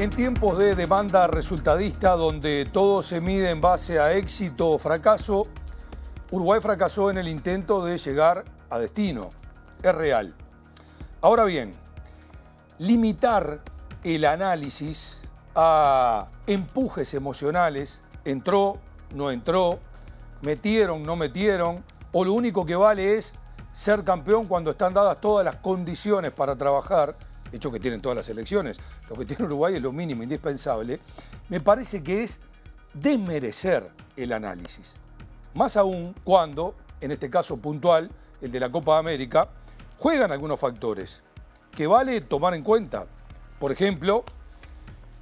En tiempos de demanda resultadista, donde todo se mide en base a éxito o fracaso, Uruguay fracasó en el intento de llegar a destino. Es real. Ahora bien, limitar el análisis a empujes emocionales, entró, no entró, metieron, no metieron, o lo único que vale es ser campeón cuando están dadas todas las condiciones para trabajar hecho que tienen todas las elecciones, lo que tiene Uruguay es lo mínimo indispensable, me parece que es desmerecer el análisis. Más aún cuando, en este caso puntual, el de la Copa de América, juegan algunos factores que vale tomar en cuenta. Por ejemplo,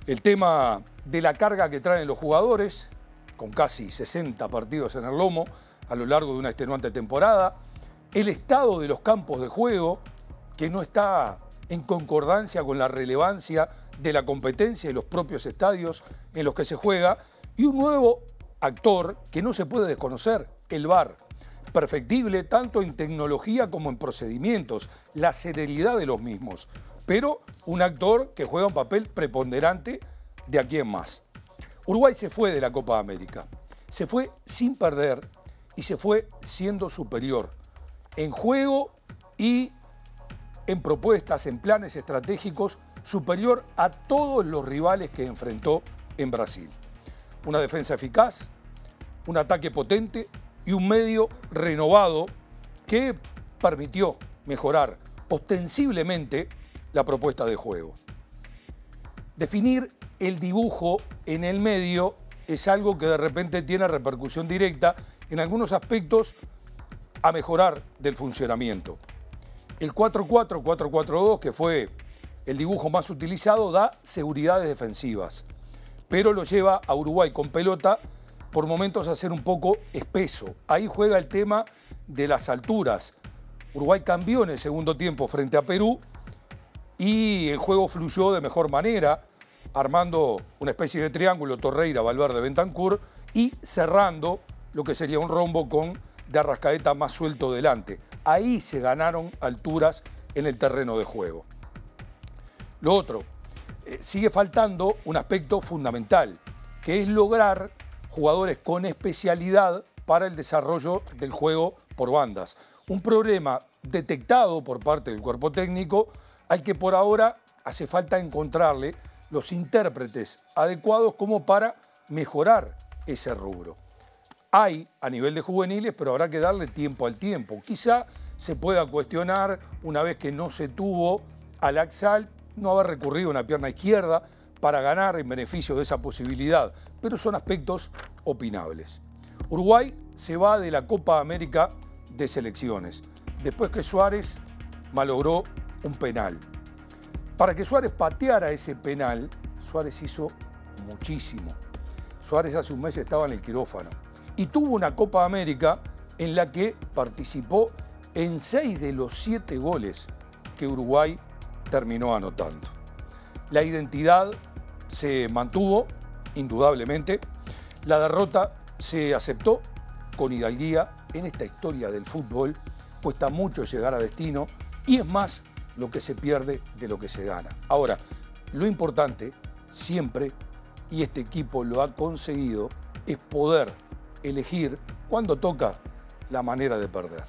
el tema de la carga que traen los jugadores, con casi 60 partidos en el lomo a lo largo de una extenuante temporada, el estado de los campos de juego, que no está en concordancia con la relevancia de la competencia y los propios estadios en los que se juega, y un nuevo actor que no se puede desconocer, el VAR, perfectible tanto en tecnología como en procedimientos, la serenidad de los mismos, pero un actor que juega un papel preponderante de aquí en más. Uruguay se fue de la Copa de América, se fue sin perder y se fue siendo superior en juego y en propuestas, en planes estratégicos, superior a todos los rivales que enfrentó en Brasil. Una defensa eficaz, un ataque potente y un medio renovado que permitió mejorar ostensiblemente la propuesta de juego. Definir el dibujo en el medio es algo que de repente tiene repercusión directa en algunos aspectos a mejorar del funcionamiento. El 4-4-4-4-2, que fue el dibujo más utilizado, da seguridades defensivas, pero lo lleva a Uruguay con pelota por momentos a ser un poco espeso. Ahí juega el tema de las alturas. Uruguay cambió en el segundo tiempo frente a Perú y el juego fluyó de mejor manera, armando una especie de triángulo Torreira, Valverde, Bentancur y cerrando lo que sería un rombo con de Arrascaeta más suelto delante. Ahí se ganaron alturas en el terreno de juego. Lo otro, eh, sigue faltando un aspecto fundamental, que es lograr jugadores con especialidad para el desarrollo del juego por bandas. Un problema detectado por parte del cuerpo técnico al que por ahora hace falta encontrarle los intérpretes adecuados como para mejorar ese rubro hay a nivel de juveniles, pero habrá que darle tiempo al tiempo. Quizá se pueda cuestionar, una vez que no se tuvo al Axal, no haber recurrido a una pierna izquierda para ganar en beneficio de esa posibilidad, pero son aspectos opinables. Uruguay se va de la Copa América de selecciones, después que Suárez malogró un penal. Para que Suárez pateara ese penal, Suárez hizo muchísimo. Suárez hace un mes estaba en el quirófano y tuvo una Copa América en la que participó en seis de los siete goles que Uruguay terminó anotando. La identidad se mantuvo, indudablemente. La derrota se aceptó con hidalguía en esta historia del fútbol. Cuesta mucho llegar a destino y es más lo que se pierde de lo que se gana. Ahora, lo importante siempre, y este equipo lo ha conseguido, es poder elegir, cuando toca, la manera de perder.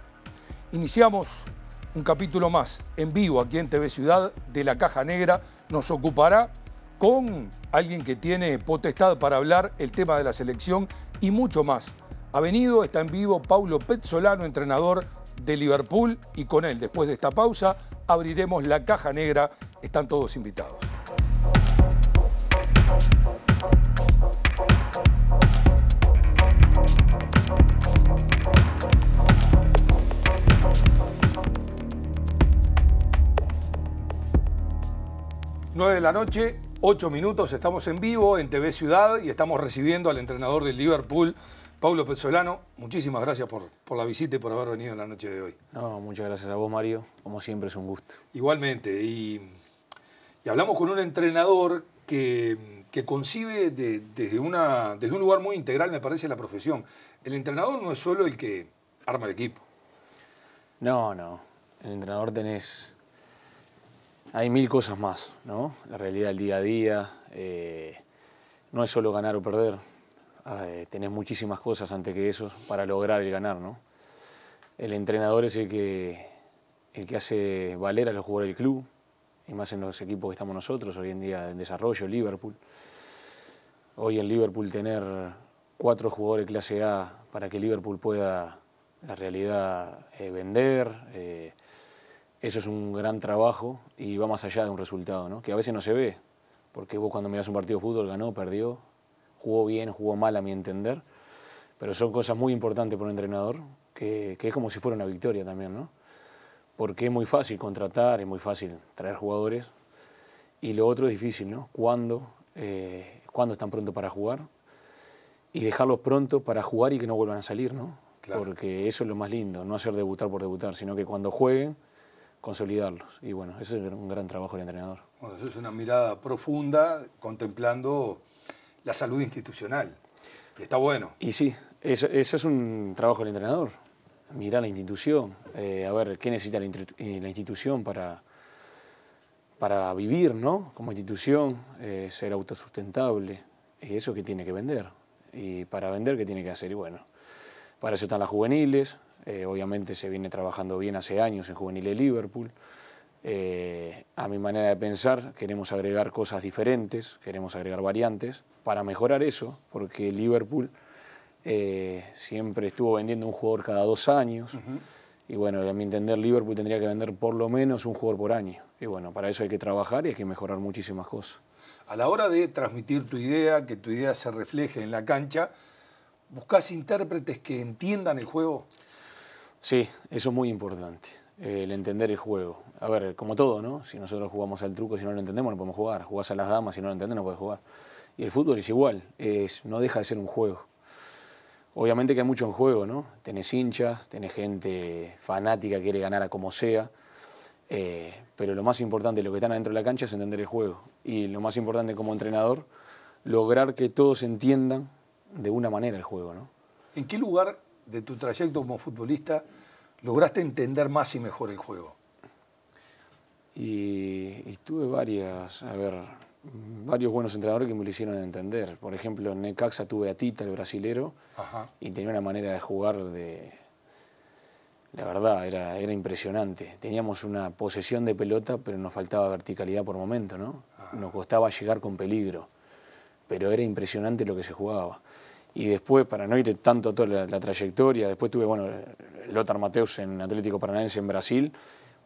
Iniciamos un capítulo más en vivo aquí en TV Ciudad de la Caja Negra. Nos ocupará con alguien que tiene potestad para hablar el tema de la selección y mucho más. Ha venido, está en vivo Paulo Petzolano, entrenador de Liverpool, y con él, después de esta pausa, abriremos la caja negra. Están todos invitados. 9 de la noche, 8 minutos, estamos en vivo en TV Ciudad y estamos recibiendo al entrenador del Liverpool, Pablo Pezzolano. Muchísimas gracias por, la visita y por haber venido en la noche de hoy. No, muchas gracias a vos, Mario. Como siempre, es un gusto. Igualmente, y, y hablamos con un entrenador que, concibe desde, una, desde un lugar muy integral, me parece, la profesión. El entrenador no es solo el que arma el equipo. No, no. El entrenador tenés hay mil cosas más, ¿no? La realidad del día a día, eh, no es solo ganar o perder, ah, eh, tenés muchísimas cosas antes que eso para lograr el ganar, ¿no? El entrenador es el que, el que hace valer a los jugadores del club, y más en los equipos que estamos nosotros, hoy en día en desarrollo, Liverpool. Hoy en Liverpool tener cuatro jugadores clase A para que Liverpool pueda, la realidad, eh, vender, eso es un gran trabajo y va más allá de un resultado, ¿no? que a veces no se ve, porque vos cuando miras un partido de fútbol ganó, perdió, jugó bien, jugó mal a mi entender, pero son cosas muy importantes para un entrenador, que, es como si fuera una victoria también, ¿no? porque es muy fácil contratar, es muy fácil traer jugadores, y lo otro es difícil, ¿no? ¿Cuándo, eh, están pronto para jugar? Y dejarlos pronto para jugar y que no vuelvan a salir, ¿no? Porque eso es lo más lindo, no hacer debutar por debutar, sino que cuando jueguen consolidarlos. Y bueno, eso es un gran trabajo del entrenador. Bueno, eso es una mirada profunda contemplando la salud institucional. Está bueno. Y sí, eso, es un trabajo del entrenador. Mirar la institución, eh, a ver qué necesita eh, la, institución para, para vivir, ¿no? Como institución, eh, ser autosustentable. Y eso que tiene que vender. Y para vender, ¿qué tiene que hacer? Y bueno, para eso están las juveniles, eh, obviamente se viene trabajando bien hace años en Juvenil de Liverpool. Eh, a mi manera de pensar, queremos agregar cosas diferentes, queremos agregar variantes para mejorar eso, porque Liverpool eh, siempre estuvo vendiendo un jugador cada dos años. Y bueno, a mi entender, Liverpool tendría que vender por lo menos un jugador por año. Y bueno, para eso hay que trabajar y hay que mejorar muchísimas cosas. A la hora de transmitir tu idea, que tu idea se refleje en la cancha, ¿buscas intérpretes que entiendan el juego? Sí, eso es muy importante, el entender el juego. A ver, como todo, ¿no? Si nosotros jugamos al truco, si no lo entendemos, no podemos jugar. Jugás a las damas, si no lo entendés, no puedes jugar. Y el fútbol es igual, es, no deja de ser un juego. Obviamente que hay mucho en juego, ¿no? Tienes hinchas, tenés gente fanática que quiere ganar a como sea, eh, pero lo más importante, lo que están adentro de la cancha es entender el juego. Y lo más importante como entrenador, lograr que todos entiendan de una manera el juego, ¿no? ¿En qué lugar de tu trayecto como futbolista lograste entender más y mejor el juego? Y, tuve varias, a ver, varios buenos entrenadores que me lo hicieron entender. Por ejemplo, en Necaxa tuve a Tita, el brasilero, y tenía una manera de jugar de... La verdad, era, era impresionante. Teníamos una posesión de pelota, pero nos faltaba verticalidad por momento, ¿no? Nos costaba llegar con peligro, pero era impresionante lo que se jugaba y después, para no ir tanto toda la, trayectoria, después tuve, bueno, Lothar Mateus en Atlético Paranaense en Brasil,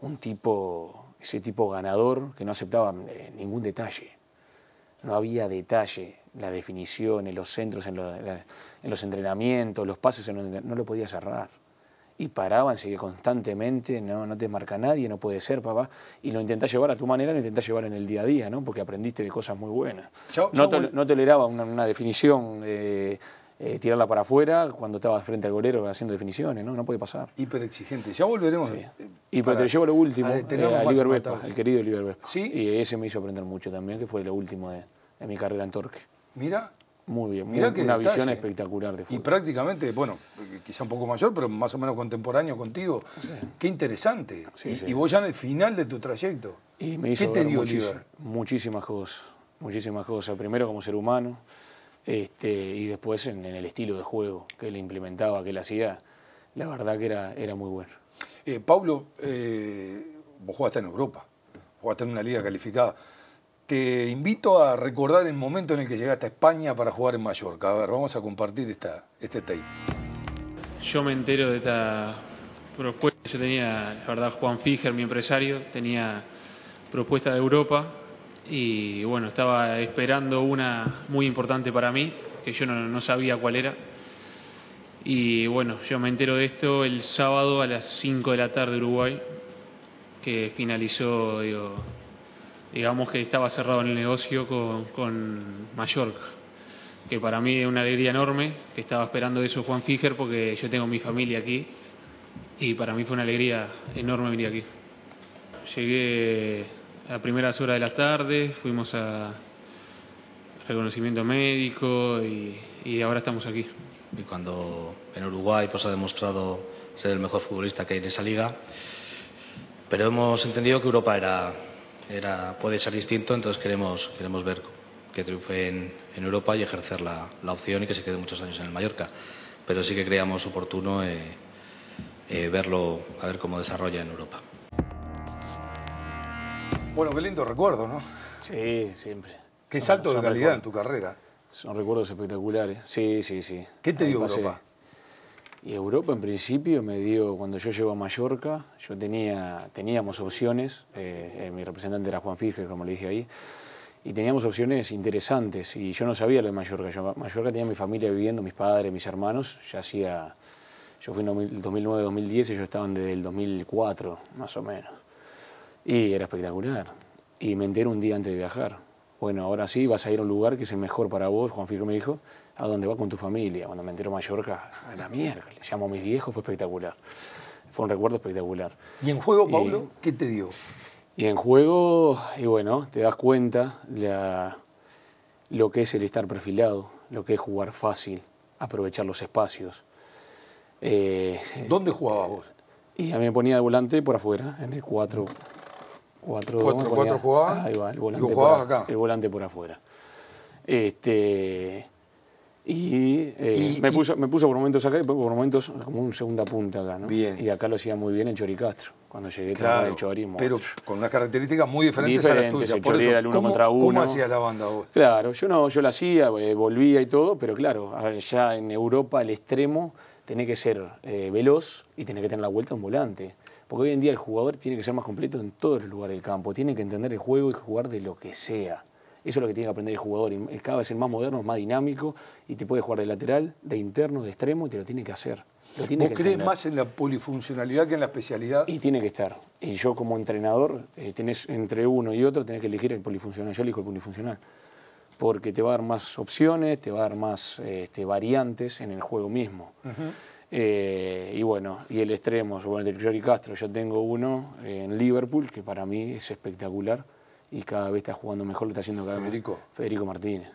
un tipo, ese tipo ganador que no aceptaba eh, ningún detalle, no había detalle, la definición, en los centros en, los entrenamientos, los pases, no lo podía cerrar y paraban, seguía constantemente, no, no te marca nadie, no puede ser, papá. Y lo intentás llevar a tu manera, lo intentás llevar en el día a día, ¿no? Porque aprendiste de cosas muy buenas. no, toleraba una, definición, eh, eh, tirarla para afuera cuando estabas frente al golero haciendo definiciones, ¿no? No puede pasar. Hiper exigente. Ya volveremos. Eh, y pero te llevo lo último, a, el querido Liber ¿Sí? Y ese me hizo aprender mucho también, que fue lo último de mi carrera en Torque. Mira. Muy bien, una visión espectacular de fútbol. Y prácticamente, bueno, quizá un poco mayor, pero más o menos contemporáneo contigo. Qué interesante. y, vos ya en el final de tu trayecto. Y me ¿Qué te dio Muchísimas cosas, muchísimas cosas. Primero como ser humano este, y después en, el estilo de juego que él implementaba, que él hacía. La verdad que era, era muy bueno. Eh, Pablo, eh, vos jugaste en Europa, jugaste en una liga calificada te invito a recordar el momento en el que llegaste a España para jugar en Mallorca. A ver, vamos a compartir esta, este tape. Yo me entero de esta propuesta. Yo tenía, la verdad, Juan Fijer, mi empresario, tenía propuesta de Europa y bueno, estaba esperando una muy importante para mí, que yo no, sabía cuál era. Y bueno, yo me entero de esto el sábado a las 5 de la tarde Uruguay, que finalizó, digo, digamos que estaba cerrado en el negocio con, con Mallorca, que para mí es una alegría enorme, que estaba esperando eso Juan Fíger porque yo tengo mi familia aquí y para mí fue una alegría enorme venir aquí. Llegué a primeras horas de la tarde, fuimos a reconocimiento médico y, y ahora estamos aquí. Y cuando en Uruguay pues ha demostrado ser el mejor futbolista que hay en esa liga, pero hemos entendido que Europa era puede ser distinto, entonces queremos, queremos ver que triunfe en, Europa y ejercer la, opción y que se quede muchos años en el Mallorca. Pero sí que creíamos oportuno eh, eh, verlo, a ver cómo desarrolla en Europa. Bueno, qué lindo recuerdo, ¿no? Sí, siempre. Qué salto de calidad en tu carrera. Son recuerdos espectaculares. Sí, sí, sí. ¿Qué te digo dio Europa? Y Europa en principio me dio, cuando yo llego a Mallorca, yo tenía, teníamos opciones, eh, eh, mi representante era Juan Fisker, como le dije ahí, y teníamos opciones interesantes, y yo no sabía lo de Mallorca, Mallorca tenía mi familia viviendo, mis padres, mis hermanos, ya hacía, yo fui en 2009-2010, ellos estaban desde el 2004, más o menos, y era espectacular, y me enteré un día antes de viajar, bueno, ahora sí, vas a ir a un lugar que es el mejor para vos, Juan Fisker me dijo, ¿A dónde va con tu familia? Cuando me entero Mallorca, a la mierda. Le llamo a mis viejos, fue espectacular. Fue un recuerdo espectacular. ¿Y en juego, Pablo, qué te dio? Y en juego, y bueno, te das cuenta lo que es el estar perfilado, lo que es jugar fácil, aprovechar los espacios. Eh, ¿Dónde jugabas vos? Y a mí me ponía de volante por afuera, en el 4. 4 jugabas? Ahí va, el volante. Y jugabas por, acá. El volante por afuera. Este, y, eh, me, puso, por momentos acá y por momentos como un segunda punta acá, ¿no? Y acá lo hacía muy bien en Chori Castro. Cuando llegué claro, el Chori. Pero con unas características muy diferentes, a las por eso, era el contra la banda vos? Claro, yo no, yo la hacía, eh, volvía y todo, pero claro, ya en Europa el extremo tiene que ser eh, veloz y tiene que tener la vuelta a un volante. Porque hoy en día el jugador tiene que ser más completo en todos los lugares del campo. Tiene que entender el juego y jugar de lo que sea. Eso es lo que tiene que aprender el jugador. cada vez es más moderno, más dinámico y te puede jugar de lateral, de interno, de extremo y te lo tiene que hacer. Lo ¿Vos crees más en la polifuncionalidad que en la especialidad? Y tiene que estar. Y yo como entrenador, eh, entre uno y otro, tenés que elegir el polifuncional. Yo elijo el polifuncional porque te va a dar más opciones, te va a dar más este, variantes en el juego mismo. Eh, y bueno, y el extremo, de Jory Castro, yo tengo uno eh, en Liverpool que para mí es espectacular y cada vez está jugando mejor, lo está haciendo cada Federico. Vez. Federico Martínez.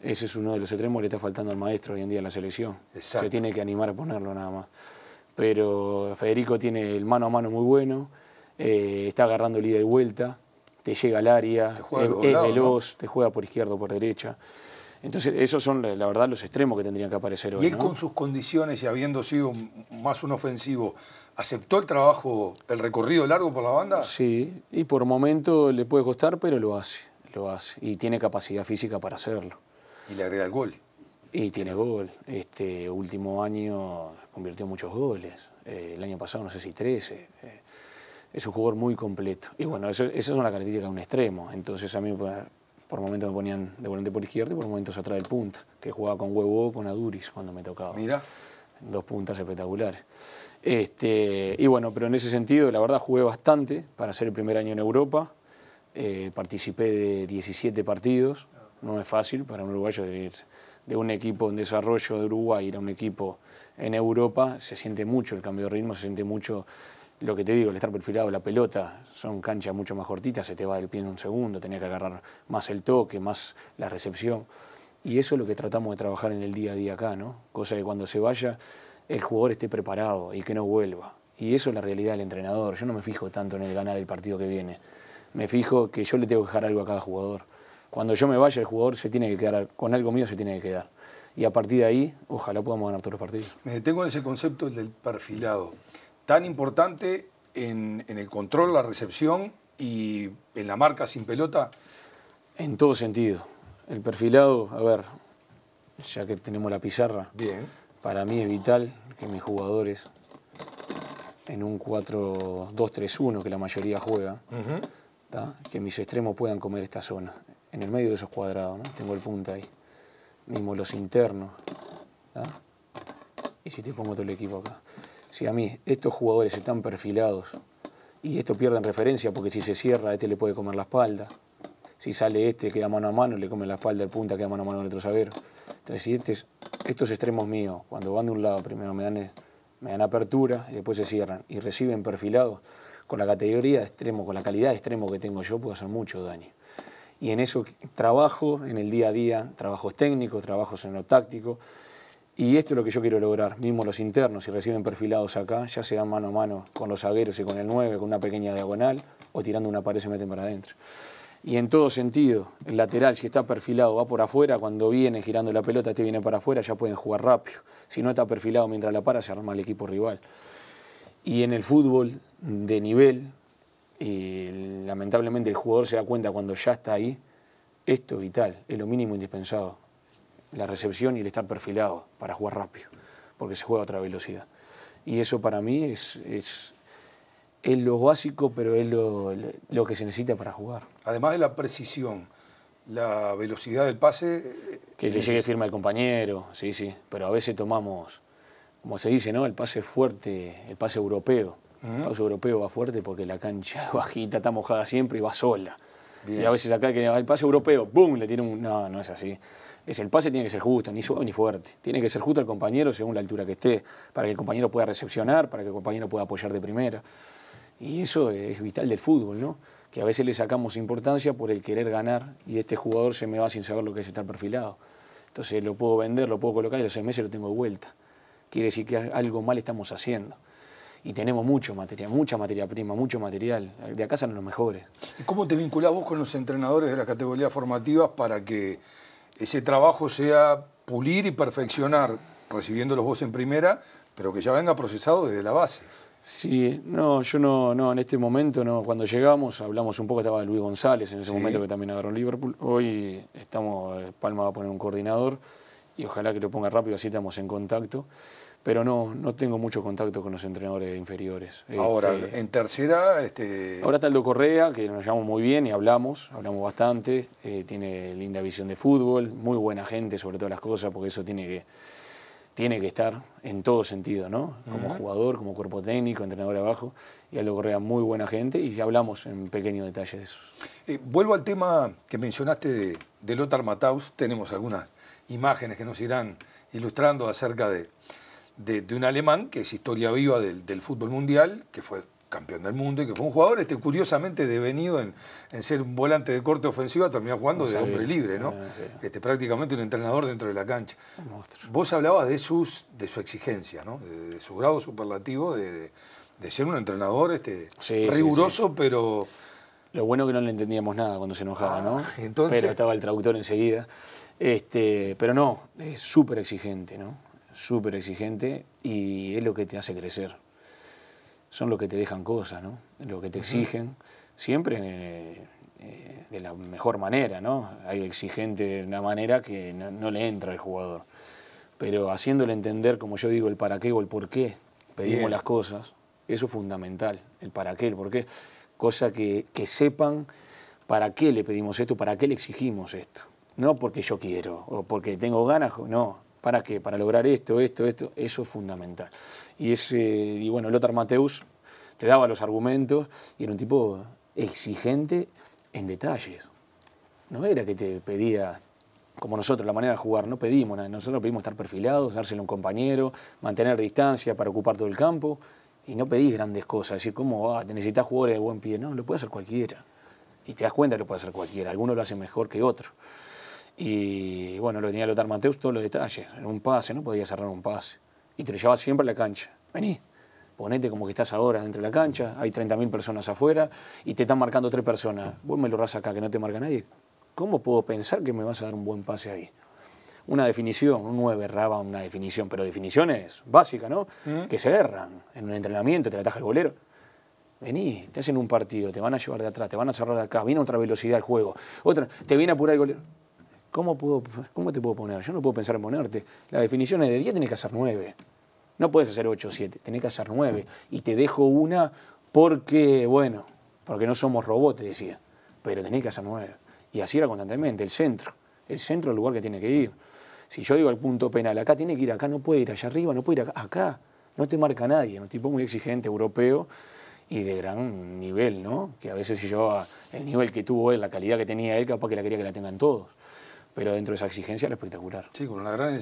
Ese es uno de los extremos que le está faltando al maestro hoy en día en la selección. Se tiene que animar a ponerlo nada más. Pero Federico tiene el mano a mano muy bueno, eh, está agarrando el ida y vuelta, te llega al área, es, veloz, te juega por izquierda o por derecha. Entonces, esos son, la verdad, los extremos que tendrían que aparecer hoy. Y él con sus condiciones y habiendo sido más un ofensivo, ¿Aceptó el trabajo, el recorrido largo por la banda? Sí, y por momento le puede costar, pero lo hace, lo hace. Y tiene capacidad física para hacerlo. Y le agrega el gol. Y tiene gol. Este último año convirtió muchos goles. Eh, el año pasado no sé si 13. Eh, es un jugador muy completo. Y bueno, esa es una característica de un extremo. Entonces a mí por momentos me ponían de volante por izquierda y por momentos atrás del punta, que jugaba con Huevo con Aduris cuando me tocaba. Mira. Dos puntas espectaculares. Este, y bueno, pero en ese sentido, la verdad, jugué bastante para ser el primer año en Europa. Eh, participé de 17 partidos. No es fácil para un uruguayo de ir de un equipo en desarrollo de Uruguay a un equipo en Europa. Se siente mucho el cambio de ritmo, se siente mucho lo que te digo, el estar perfilado la pelota, son canchas mucho más cortitas, se te va del pie en un segundo, tenía que agarrar más el toque, más la recepción. Y eso es lo que tratamos de trabajar en el día a día acá, ¿no? Cosa que cuando se vaya el jugador esté preparado y que no vuelva. Y eso es la realidad del entrenador. Yo no me fijo tanto en el ganar el partido que viene. Me fijo que yo le tengo que dejar algo a cada jugador. Cuando yo me vaya, el jugador se tiene que quedar, con algo mío se tiene que quedar. Y a partir de ahí, ojalá podamos ganar todos los partidos. Me detengo en ese concepto del perfilado. Tan importante en, el control, la recepción y en la marca sin pelota. En todo sentido. El perfilado, a ver, ya que tenemos la pizarra. Bien para mí es vital que mis jugadores en un 4-2-3-1 que la mayoría juega, que mis extremos puedan comer esta zona, en el medio de esos cuadrados, tengo el punta ahí, mismo los internos. Y si te pongo todo el equipo acá. Si a mí estos jugadores están perfilados y esto pierden referencia porque si se cierra, este le puede comer la espalda. Si sale este, queda mano a mano, le come la espalda el punta, queda mano a mano al otro saber. Entonces, si este es estos extremos míos, cuando van de un lado, primero me dan, me dan apertura y después se cierran y reciben perfilados, con la categoría de extremo, con la calidad extremo que tengo yo, puedo hacer mucho daño. Y en eso trabajo en el día a día, trabajos técnicos, trabajos en lo táctico. Y esto es lo que yo quiero lograr. Mismo los internos, si reciben perfilados acá, ya se dan mano a mano con los agueros y con el 9, con una pequeña diagonal, o tirando una pared se meten para adentro y en todo sentido. El lateral, si está perfilado, va por afuera, cuando viene girando la pelota, este viene para afuera, ya pueden jugar rápido. Si no está perfilado mientras la para, se arma el equipo rival. Y en el fútbol de nivel, eh, lamentablemente el jugador se da cuenta cuando ya está ahí, esto es vital, es lo mínimo indispensable. La recepción y el estar perfilado para jugar rápido, porque se juega a otra velocidad. Y eso para mí es es lo básico, pero es lo, que se necesita para jugar. Además de la precisión, la velocidad del pase... Eh, que le llegue firme al compañero, sí, sí. Pero a veces tomamos, como se dice, ¿no? El pase fuerte, el pase europeo. El pase europeo va fuerte porque la cancha bajita, está mojada siempre y va sola. Y a veces acá que el pase europeo, ¡bum! le tiene un. No, no es así. Es el pase tiene que ser justo, ni suave ni fuerte. Tiene que ser justo al compañero según la altura que esté, para que el compañero pueda recepcionar, para que el compañero pueda apoyar de primera. Y eso es vital del fútbol, ¿no? Que a veces le sacamos importancia por el querer ganar y este jugador se me va sin saber lo que es estar perfilado. Entonces lo puedo vender, lo puedo colocar y los seis meses lo tengo de vuelta. Quiere decir que algo mal estamos haciendo y tenemos mucho material, mucha materia prima, mucho material. De acá salen los mejores. ¿Cómo te vinculás vos con los entrenadores de las categorías formativas para que ese trabajo sea pulir y perfeccionar, recibiéndolos vos en primera, pero que ya venga procesado desde la base? Sí, no, yo no, no, en este momento no. Cuando llegamos hablamos un poco, estaba Luis González en ese momento que también agarró en Liverpool. Hoy estamos, eh, Palma va a poner un coordinador y ojalá que lo ponga rápido, así estamos en contacto. Pero no, no tengo mucho contacto con los entrenadores inferiores. Ahora, este, en tercera... Este... Ahora está Aldo Correa, que nos llevamos muy bien y hablamos, hablamos bastante. Eh, tiene linda visión de fútbol, muy buena gente sobre todas las cosas, porque eso tiene que tiene que estar en todo sentido, ¿no? Como jugador, como cuerpo técnico, entrenador abajo, y Aldo Correa muy buena gente, y ya hablamos en pequeño detalle de eso. Eh, vuelvo al tema que mencionaste de, Lothar Mataus, tenemos algunas imágenes que nos irán ilustrando acerca de, de, un alemán que es historia viva del, del, fútbol mundial, que fue campeón del mundo y que fue un jugador este, curiosamente devenido en, ser un volante de corte ofensiva, terminó jugando de hombre libre, ¿no? Ah, este, prácticamente un entrenador dentro de la cancha. Vos hablabas de, sus, de su exigencia, ¿no? De, su grado superlativo, de, ser un entrenador este, riguroso, pero... Lo bueno que no le entendíamos nada cuando se enojaba, ¿no? Ah, entonces... Pero estaba el traductor enseguida. Este, pero no, es súper exigente, ¿no? Súper exigente y es lo que te hace crecer son los que te dejan cosas, ¿no? Los que te exigen, siempre eh, eh, de la mejor manera, ¿no? Hay exigente de una manera que no, le entra al jugador. Pero haciéndole entender, como yo digo, el para qué o el por qué pedimos las cosas, eso es fundamental, el para qué, el por qué. Cosa que, que sepan para qué le pedimos esto, para qué le exigimos esto. No porque yo quiero o porque tengo ganas, no. ¿Para qué? Para lograr esto, esto, esto. Eso es fundamental y, ese, y bueno, Lothar Mateus te daba los argumentos y era un tipo exigente en detalles. No era que te pedía, como nosotros, la manera de jugar, no pedimos nada. Nosotros pedimos estar perfilados, dárselo a un compañero, mantener distancia para ocupar todo el campo y no pedís grandes cosas. decir, ¿cómo va? te necesitas jugadores de buen pie? No, lo puede hacer cualquiera. Y te das cuenta que lo puede hacer cualquiera. Algunos lo hacen mejor que otros. Y bueno, lo tenía Lothar Mateus, todos los detalles. En un pase, no podía cerrar un pase y te lo llevas siempre a la cancha. Vení, ponete como que estás ahora dentro de la cancha, hay 30.000 personas afuera y te están marcando tres personas. Vos me lo ras acá, que no te marca nadie. ¿Cómo puedo pensar que me vas a dar un buen pase ahí? Una definición, un nueve erraba una definición, pero definiciones básicas, ¿no? Mm. Que se erran en un entrenamiento, te la ataja el bolero. Vení, te hacen un partido, te van a llevar de atrás, te van a cerrar de acá, viene otra velocidad al juego, otra, te viene a apurar el golero ¿Cómo, puedo, ¿Cómo te puedo poner? Yo no puedo pensar en ponerte. la definición es de 10 tenés que hacer 9. No puedes hacer 8 o 7, tenés que hacer 9. Y te dejo una porque, bueno, porque no somos robots, decía. Pero tenés que hacer 9. Y así era constantemente, el centro. El centro es el lugar que tiene que ir. Si yo digo al punto penal, acá tiene que ir, acá no puede ir allá arriba, no puede ir acá. No te marca nadie, un tipo muy exigente, europeo y de gran nivel, ¿no? Que a veces si yo el nivel que tuvo él, la calidad que tenía él, capaz que la quería que la tengan todos pero dentro de esa exigencia era espectacular. Sí, con una gran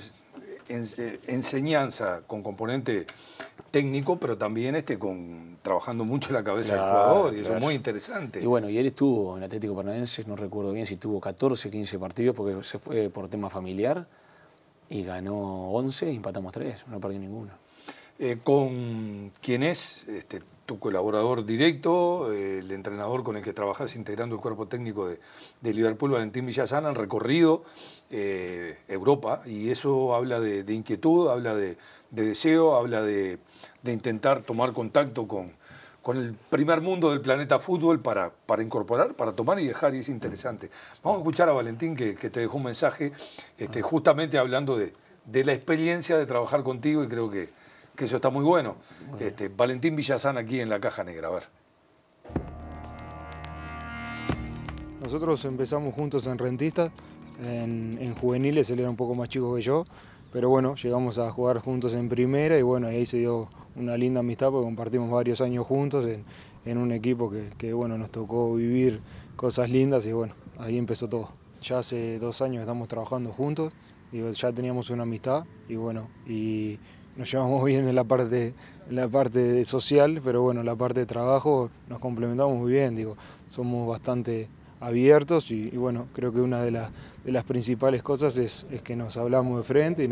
enseñanza con componente técnico, pero también este con trabajando mucho la cabeza del jugador, y eso es muy interesante. Y bueno, y él estuvo en Atlético Paranaense, no recuerdo bien si tuvo 14, 15 partidos, porque se fue por tema familiar, y ganó 11 y empatamos 3, no perdió ninguno. Eh, con quién es este, tu colaborador directo, eh, el entrenador con el que trabajas integrando el cuerpo técnico de, Liverpool, Valentín Villasana, han recorrido eh, Europa y eso habla de, inquietud, habla de, deseo, habla de, intentar tomar contacto con, con el primer mundo del planeta fútbol para, para incorporar, para tomar y dejar, y es interesante. Vamos a escuchar a Valentín que, te dejó un mensaje este, justamente hablando de la experiencia de trabajar contigo y creo que que eso está muy bueno. Este, Valentín Villazán aquí en la Caja Negra, a ver. Nosotros empezamos juntos en rentistas, en, juveniles, él era un poco más chico que yo, pero bueno, llegamos a jugar juntos en primera y bueno, ahí se dio una linda amistad porque compartimos varios años juntos en, un equipo que, que, bueno, nos tocó vivir cosas lindas y bueno, ahí empezó todo. Ya hace dos años estamos trabajando juntos, y ya teníamos una amistad y bueno, y nos llevamos bien en la parte, la parte social, pero bueno, en la parte de trabajo nos complementamos muy bien, digo, somos bastante abiertos y, bueno, creo que una de, las de las principales cosas es, que nos hablamos de frente y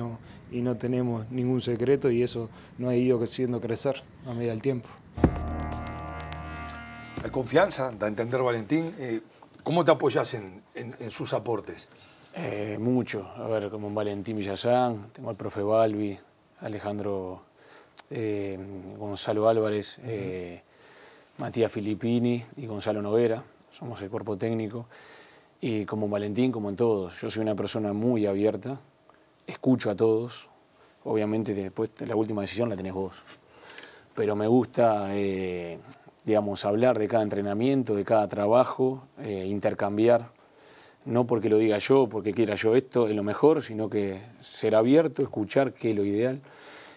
no, tenemos ningún secreto y eso no ha ido siendo crecer a medida del tiempo. La confianza, da a entender Valentín, eh, ¿cómo te apoyas en, sus aportes? Eh, mucho, a ver, como Valentín Villazán, tengo al profe Balbi, Alejandro eh, Gonzalo Álvarez, eh, Matías Filippini y Gonzalo Novera. somos el cuerpo técnico, y como Valentín, como en todos, yo soy una persona muy abierta, escucho a todos, obviamente después la última decisión la tenés vos, pero me gusta, eh, digamos, hablar de cada entrenamiento, de cada trabajo, intercambiar no porque lo diga yo, porque quiera yo esto, es lo mejor, sino que ser abierto, escuchar qué es lo ideal.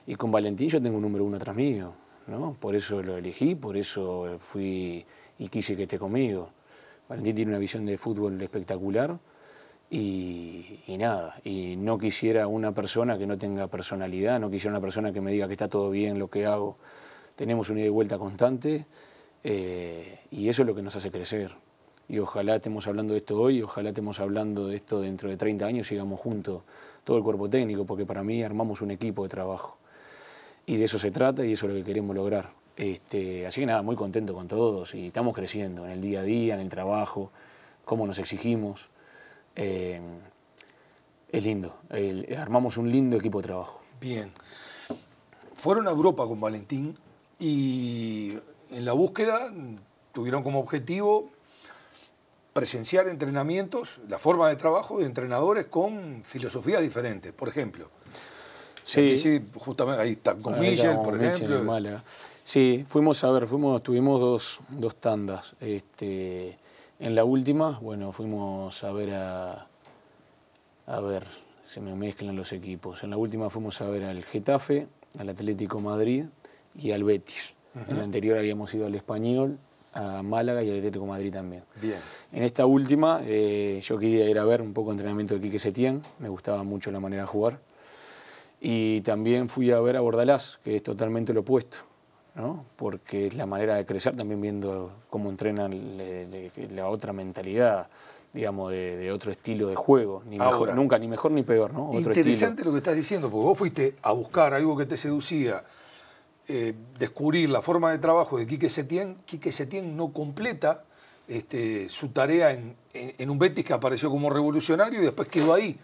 Y con Valentín yo tengo un número uno atrás mío, ¿no? Por eso lo elegí, por eso fui y quise que esté conmigo. Valentín tiene una visión de fútbol espectacular y, nada, y no quisiera una persona que no tenga personalidad, no quisiera una persona que me diga que está todo bien lo que hago. Tenemos una ida y vuelta constante eh, y eso es lo que nos hace crecer y ojalá estemos hablando de esto hoy, ojalá estemos hablando de esto dentro de 30 años, sigamos juntos todo el cuerpo técnico, porque para mí armamos un equipo de trabajo. Y de eso se trata y eso es lo que queremos lograr. Este, así que nada, muy contento con todos y estamos creciendo en el día a día, en el trabajo, cómo nos exigimos. Eh, es lindo, armamos un lindo equipo de trabajo. Bien. Fueron a Europa con Valentín y en la búsqueda tuvieron como objetivo presenciar entrenamientos, la forma de trabajo de entrenadores con filosofías diferentes, por ejemplo. Sí, justamente ahí está con Michel, por ejemplo. Sí, fuimos a ver, fuimos, tuvimos dos, tandas. Este, en la última, bueno, fuimos a ver a. A ver, se me mezclan los equipos. En la última fuimos a ver al Getafe, al Atlético Madrid y al Betis. En la anterior habíamos ido al Español, a Málaga y al Atlético de Madrid también. Bien. En esta última eh, yo quería ir a ver un poco de entrenamiento de Quique Setién, me gustaba mucho la manera de jugar. Y también fui a ver a Bordalás, que es totalmente lo opuesto, ¿no? porque es la manera de crecer también viendo cómo entrenan la otra mentalidad, digamos, de, otro estilo de juego. Ni nunca, ni mejor ni peor, ¿no? interesante lo que estás diciendo, porque vos fuiste a buscar algo que te seducía eh, descubrir la forma de trabajo de Quique Setién, Quique Setién no completa este, su tarea en, un Betis que apareció como revolucionario y después quedó ahí.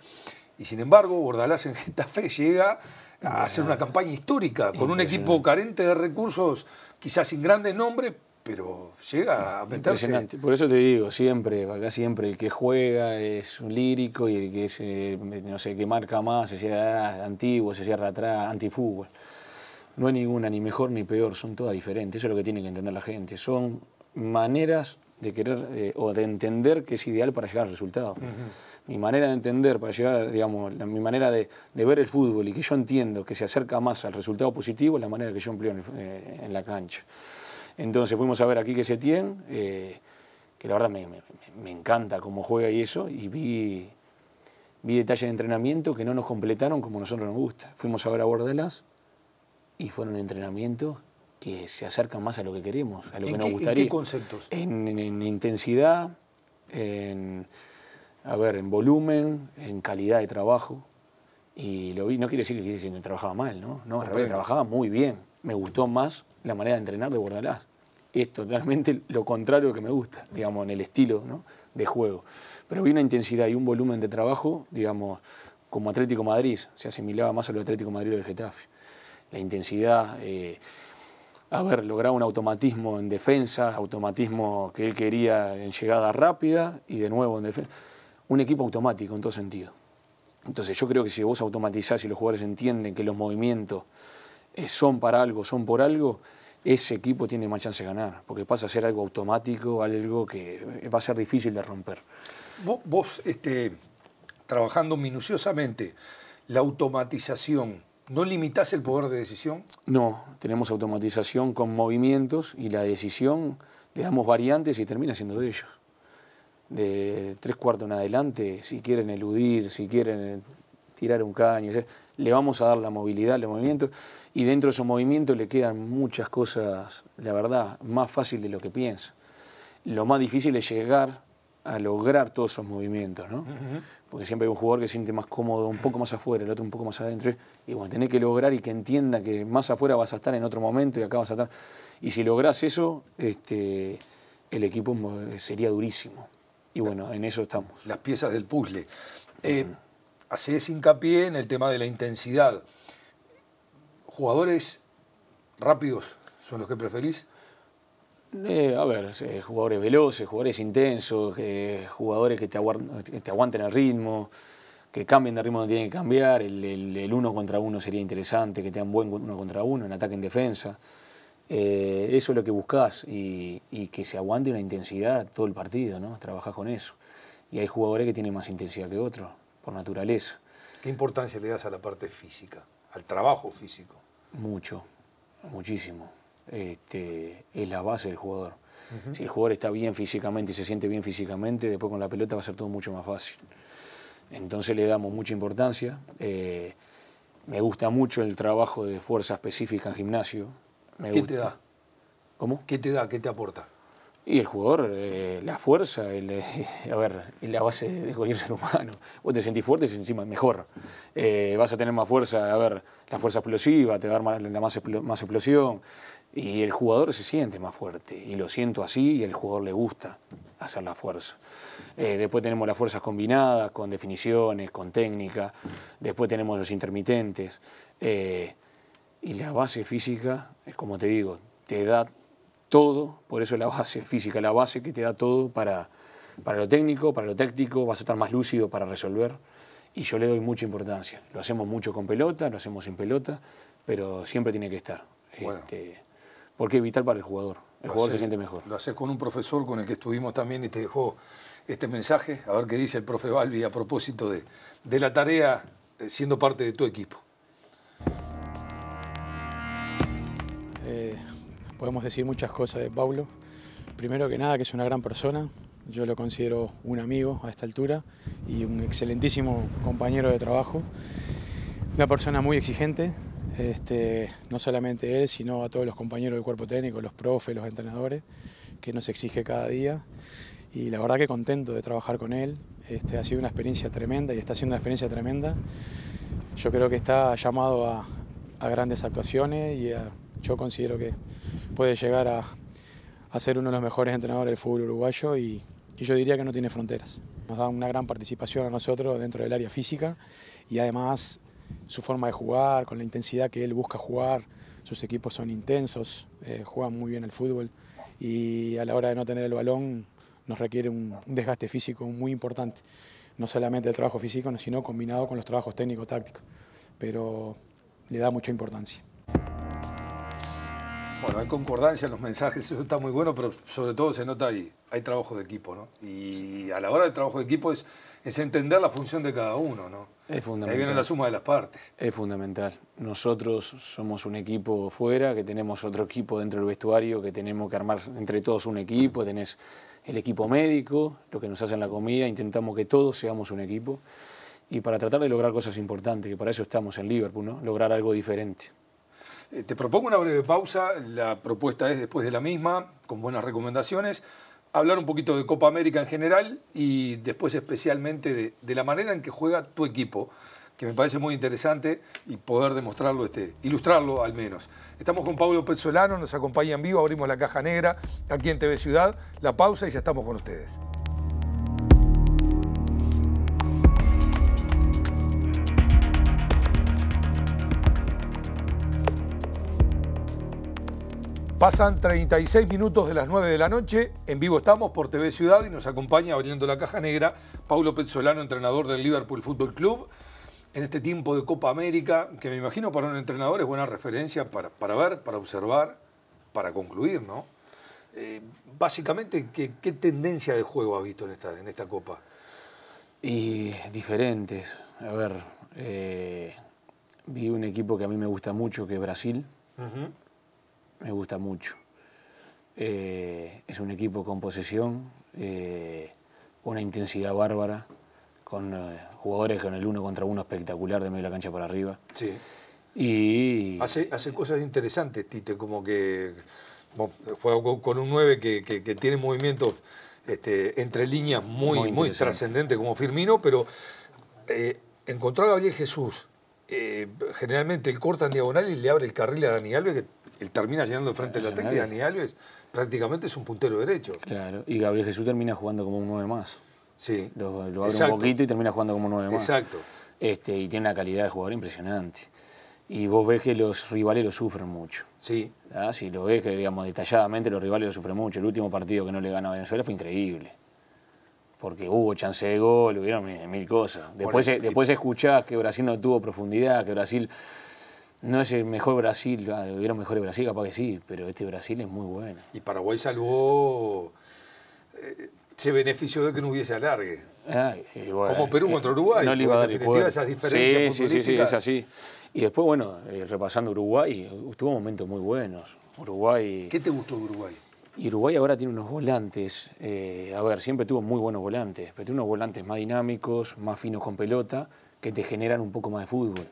Y sin embargo, Bordalás en Getafe llega a hacer una campaña histórica con un equipo carente de recursos, quizás sin grandes nombres, pero llega a meterse. Por eso te digo, siempre, acá siempre el que juega es un lírico y el que eh, no sé, qué marca más, se cierra antiguo, se cierra atrás, antifútbol. No hay ninguna ni mejor ni peor, son todas diferentes, eso es lo que tiene que entender la gente. Son maneras de querer eh, o de entender que es ideal para llegar al resultado. Mi manera de entender, para llegar, digamos, mi manera de, ver el fútbol y que yo entiendo que se acerca más al resultado positivo es la manera que yo empleo en, eh, la cancha. Entonces fuimos a ver aquí que se tiene. Eh, que la verdad me, encanta cómo juega y eso, y vi, vi detalles de entrenamiento que no nos completaron como nosotros nos gusta. Fuimos a ver a Bordelas, y fueron entrenamientos que se acercan más a lo que queremos, a lo que nos gustaría. ¿En qué conceptos? En, intensidad, en, a ver, en volumen, en calidad de trabajo. Y lo vi, no quiere decir que, trabajaba mal, ¿no? No, al revés, trabajaba muy bien. Me gustó más la manera de entrenar de Bordalás. Es totalmente lo contrario que me gusta, digamos, en el estilo de juego. Pero vi una intensidad y un volumen de trabajo, digamos, como Atlético Madrid, se asimilaba más a lo Atlético Madrid del Getafe la intensidad, eh, haber logrado un automatismo en defensa, automatismo que él quería en llegada rápida y de nuevo en defensa. Un equipo automático en todo sentido. Entonces yo creo que si vos automatizás y los jugadores entienden que los movimientos eh, son para algo, son por algo, ese equipo tiene más chance de ganar, porque pasa a ser algo automático, algo que eh, va a ser difícil de romper. Vos, este, trabajando minuciosamente la automatización, ¿No limitas el poder de decisión? No, tenemos automatización con movimientos y la decisión le damos variantes y termina siendo de ellos. De tres cuartos en adelante, si quieren eludir, si quieren eh, tirar un caño, le vamos a dar la movilidad, los movimientos, y dentro de esos movimientos le quedan muchas cosas, la verdad, más fácil de lo que piensa. Lo más difícil es llegar a lograr todos esos movimientos, ¿no? porque siempre hay un jugador que siente más cómodo un poco más afuera, el otro un poco más adentro, y bueno, tenés que lograr y que entienda que más afuera vas a estar en otro momento y acá vas a estar. Y si lográs eso, este, el equipo sería durísimo. Y bueno, en eso estamos. Las piezas del puzzle. Eh, hincapié en el tema de la intensidad. ¿Jugadores rápidos son los que preferís? Eh, a ver, jugadores veloces, jugadores intensos, eh, jugadores que te, aguanten el ritmo, que cambien de ritmo no tienen que cambiar, el, uno contra uno sería interesante, que tengan buen uno contra uno, en ataque en defensa. Eh, eso es lo que buscas y, que se aguante una intensidad todo el partido, ¿no? Trabajas con eso. Y hay jugadores que tienen más intensidad que otros, por naturaleza. ¿Qué importancia le das a la parte física, al trabajo físico? Mucho, muchísimo este, es la base del jugador. Si el jugador está bien físicamente y se siente bien físicamente, después con la pelota va a ser todo mucho más fácil. Entonces le damos mucha importancia. Eh, me gusta mucho el trabajo de fuerza específica en gimnasio. ¿Qué te da? ¿Cómo? ¿Qué te da? ¿Qué te aporta? Y el jugador, eh, la fuerza, eh, a ver, es la base de cualquier ser humano. Vos te sentís fuerte y encima mejor. vas a tener más fuerza, a ver, la fuerza explosiva, te va dar más, más, explosión. Y el jugador se siente más fuerte, y lo siento así, y al jugador le gusta hacer la fuerza. Eh, después tenemos las fuerzas combinadas, con definiciones, con técnica, después tenemos los intermitentes. Eh, y la base física, es como te digo, te da todo, por eso la base física, la base que te da todo para, para lo técnico, para lo táctico, vas a estar más lúcido para resolver. Y yo le doy mucha importancia. Lo hacemos mucho con pelota, lo hacemos sin pelota, pero siempre tiene que estar. Este, porque es vital para el jugador. El jugador se siente mejor. Lo haces con un profesor con el que estuvimos también y te dejó este mensaje. A ver qué dice el profe Balbi a propósito de, la tarea eh, siendo parte de tu equipo. Eh, podemos decir muchas cosas de Paulo. Primero que nada, que es una gran persona. Yo lo considero un amigo a esta altura y un excelentísimo compañero de trabajo. Una persona muy exigente, este, no solamente él, sino a todos los compañeros del cuerpo técnico, los profes, los entrenadores, que nos exige cada día. Y la verdad que contento de trabajar con él, este, ha sido una experiencia tremenda y está siendo una experiencia tremenda. Yo creo que está llamado a, grandes actuaciones y yo considero que puede llegar a, ser uno de los mejores entrenadores del fútbol uruguayo y yo diría que no tiene fronteras. Nos da una gran participación a nosotros dentro del área física y además su forma de jugar, con la intensidad que él busca jugar. Sus equipos son intensos, eh, juegan muy bien el fútbol y a la hora de no tener el balón nos requiere un, desgaste físico muy importante. No solamente el trabajo físico, sino combinado con los trabajos técnico-tácticos. Pero le da mucha importancia. Bueno, hay concordancia en los mensajes, eso está muy bueno, pero sobre todo se nota ahí, hay trabajo de equipo, ¿no? Y a la hora del trabajo de equipo es, es entender la función de cada uno, ¿no? Es fundamental. viene la suma de las partes. Es fundamental. Nosotros somos un equipo fuera, que tenemos otro equipo dentro del vestuario, que tenemos que armar entre todos un equipo, tenés el equipo médico, lo que nos hacen la comida, intentamos que todos seamos un equipo y para tratar de lograr cosas importantes, que para eso estamos en Liverpool, lograr algo diferente. Eh, te propongo una breve pausa, la propuesta es después de la misma, con buenas recomendaciones hablar un poquito de Copa América en general y después especialmente de, la manera en que juega tu equipo, que me parece muy interesante y poder demostrarlo, este, ilustrarlo al menos. Estamos con Pablo Pezzolano, nos acompaña en vivo, abrimos la caja negra aquí en TV Ciudad, la pausa y ya estamos con ustedes. Pasan 36 minutos de las 9 de la noche, en vivo estamos por TV Ciudad y nos acompaña abriendo la caja negra Paulo Pezzolano, entrenador del Liverpool Fútbol Club. En este tiempo de Copa América, que me imagino para un entrenador es buena referencia para, para ver, para observar, para concluir, ¿no? Eh, básicamente, ¿qué, tendencia de juego ha visto en esta, en esta Copa? Y diferentes. A ver, eh, vi un equipo que a mí me gusta mucho, que es Brasil me gusta mucho. Eh, es un equipo con posesión, eh, una intensidad bárbara, con eh, jugadores con el uno contra uno espectacular de medio de la cancha para arriba. Sí. Y... Hace, hace cosas interesantes, Tite, como que juega con, un 9 que, tiene movimientos este, entre líneas muy, muy, trascendentes como Firmino, pero encontró a Gabriel Jesús, generalmente él corta en diagonal y le abre el carril a Dani Alves, que él termina llenando frente al ataque y Dani Alves prácticamente es un puntero derecho. Claro, y Gabriel Jesús termina jugando como un 9 más. Sí. Lo, abre un poquito y termina jugando como un 9 más. Exacto. Este, y tiene una calidad de jugador impresionante. Y vos ves que los rivales lo sufren mucho. Sí. Si lo ves que, digamos, detalladamente los rivales lo sufren mucho. El último partido que no le ganó a Venezuela fue increíble. Porque hubo chance de gol, hubieron mil, cosas. Después, después escuchás que Brasil no tuvo profundidad, que Brasil no es el mejor Brasil, hubiera ah, hubiera mejor Brasil, capaz que sí, pero este Brasil es muy bueno. Y Paraguay salvó, eh, se benefició de que no hubiese alargue. Ah, Como Perú eh, contra Uruguay. No le iba a dar definitiva esas diferencias. Sí, sí, sí, sí, es así. Y después, bueno, eh, repasando Uruguay, tuvo momentos muy buenos. Uruguay. ¿Qué te gustó de Uruguay? Y Uruguay ahora tiene unos volantes, a ver, siempre tuvo muy buenos volantes, pero tiene unos volantes más dinámicos, más finos con pelota, que te generan un poco más de fútbol.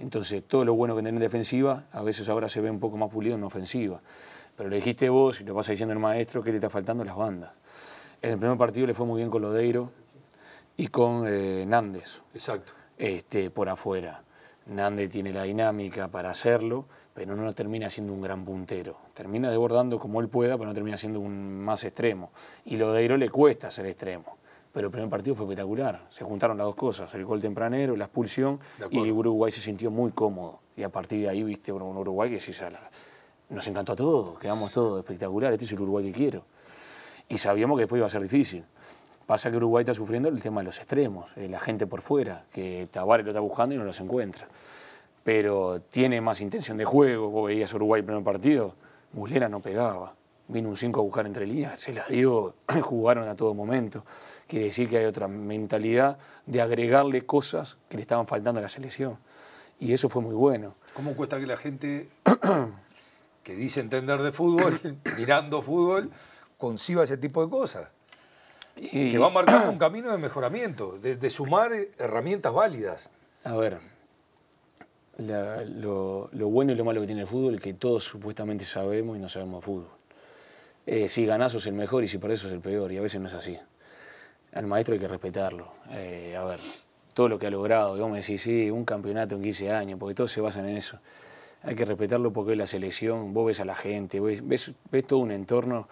Entonces, todo lo bueno que tenés en defensiva, a veces ahora se ve un poco más pulido en ofensiva. Pero lo dijiste vos y lo pasa diciendo el maestro, que te está faltando las bandas. En el primer partido le fue muy bien con Lodeiro y con eh, Nández. Exacto. Este, por afuera. Nández tiene la dinámica para hacerlo, pero no termina siendo un gran puntero. Termina desbordando como él pueda, pero no termina siendo un más extremo. Y Lodeiro le cuesta ser extremo pero el primer partido fue espectacular. Se juntaron las dos cosas, el gol tempranero, la expulsión, y Uruguay se sintió muy cómodo. Y a partir de ahí, viste, un Uruguay que sí, nos encantó todo, quedamos todos espectacular, este es el Uruguay que quiero. Y sabíamos que después iba a ser difícil. Pasa que Uruguay está sufriendo el tema de los extremos, eh, la gente por fuera, que Tavares lo está buscando y no los encuentra. Pero tiene más intención de juego, vos veías Uruguay el primer partido, Muslera no pegaba vino un 5 a buscar entre líneas, se las dio, jugaron a todo momento. Quiere decir que hay otra mentalidad de agregarle cosas que le estaban faltando a la selección. Y eso fue muy bueno. ¿Cómo cuesta que la gente que dice entender de fútbol, mirando fútbol, conciba ese tipo de cosas? Y... Que va marcando un camino de mejoramiento, de, sumar herramientas válidas. A ver, lo, lo, bueno y lo malo que tiene el fútbol es que todos supuestamente sabemos y no sabemos fútbol. Eh, si ganás sos el mejor y si por eso es el peor, y a veces no es así. Al maestro hay que respetarlo. Eh, a ver, todo lo que ha logrado, me decís, sí, un campeonato en 15 años, porque todos se basan en eso. Hay que respetarlo porque es la selección, vos ves a la gente, ves, todo un entorno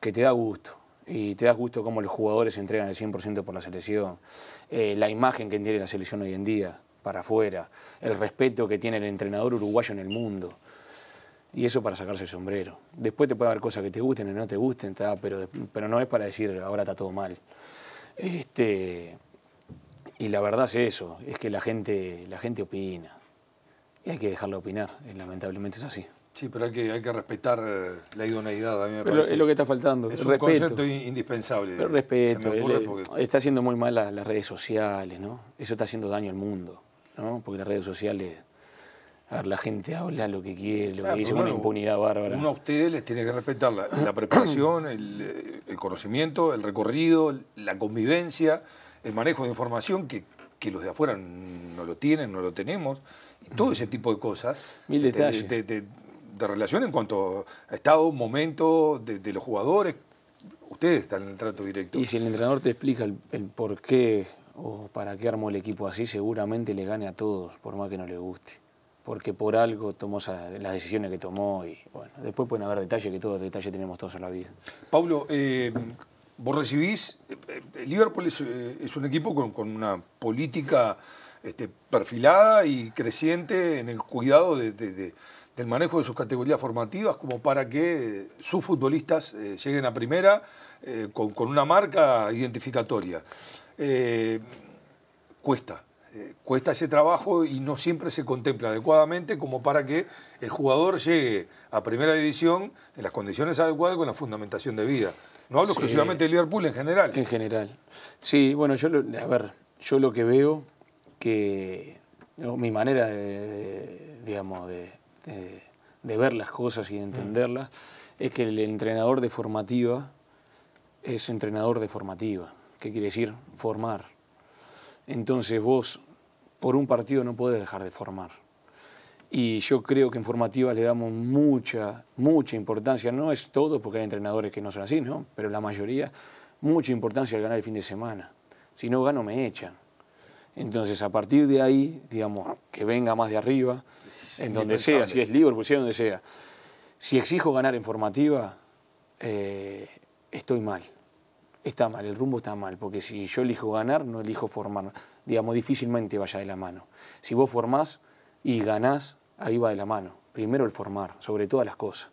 que te da gusto y te da gusto cómo los jugadores se entregan el 100% por la selección, eh, la imagen que tiene la selección hoy en día para afuera, el respeto que tiene el entrenador uruguayo en el mundo. Y eso para sacarse el sombrero. Después te puede haber cosas que te gusten o no te gusten, pero, pero no es para decir ahora está todo mal. Este, y la verdad es eso, es que la gente, la gente opina. Y hay que dejarla opinar, lamentablemente es así. Sí, pero hay que, hay que respetar eh, la idoneidad, a mí me Es lo que está faltando. Es un concepto indispensable. Pero respeto. Eh, está haciendo muy mal las redes sociales, ¿no? Eso está haciendo daño al mundo, ¿no? Porque las redes sociales a ver, la gente habla lo que quiere, lo que ah, dice, una impunidad bárbara. Uno a ustedes les tiene que respetar la, preparación, el, conocimiento, el recorrido, la convivencia, el manejo de información que, los de afuera no lo tienen, no lo tenemos. Y todo ese tipo de cosas. Mil detalles. De, relación en cuanto a estado, momento de, los jugadores. Ustedes están en el trato directo. Y si el entrenador te explica el, el por qué o para qué armó el equipo así, seguramente le gane a todos, por más que no le guste porque por algo tomó las decisiones que tomó y bueno, después pueden haber detalles, que todos detalles tenemos todos en la vida. Pablo, eh, vos recibís, eh, eh, Liverpool es, un equipo con, una política este, perfilada y creciente en el cuidado del manejo de sus categorías formativas como para que sus futbolistas lleguen a primera con, una marca identificatoria. cuesta eh, cuesta ese trabajo y no siempre se contempla adecuadamente como para que el jugador llegue a primera división en las condiciones adecuadas con la fundamentación de vida. No hablo exclusivamente de Liverpool en general. En general. Sí, bueno, yo lo, a ver, yo lo que veo que mi manera de, digamos de, ver las cosas y de mm. entenderlas es que el entrenador de formativa es entrenador de formativa. ¿Qué quiere decir? Formar entonces vos por un partido no podés dejar de formar. Y yo creo que en formativa le damos mucha, mucha importancia, no es todo, porque hay entrenadores que no son así, ¿no? Pero la mayoría, mucha importancia al ganar el fin de semana. Si no gano, me echan. Entonces, a partir de ahí, digamos, que venga más de arriba, en donde sea, si es Liverpool, sea donde sea. Si exijo ganar en formativa, eh, estoy mal está mal, el rumbo está mal, porque si yo elijo ganar, no elijo formar. Digamos, difícilmente vaya de la mano. Si vos formás y ganás, ahí va de la mano. Primero el formar, sobre todas las cosas,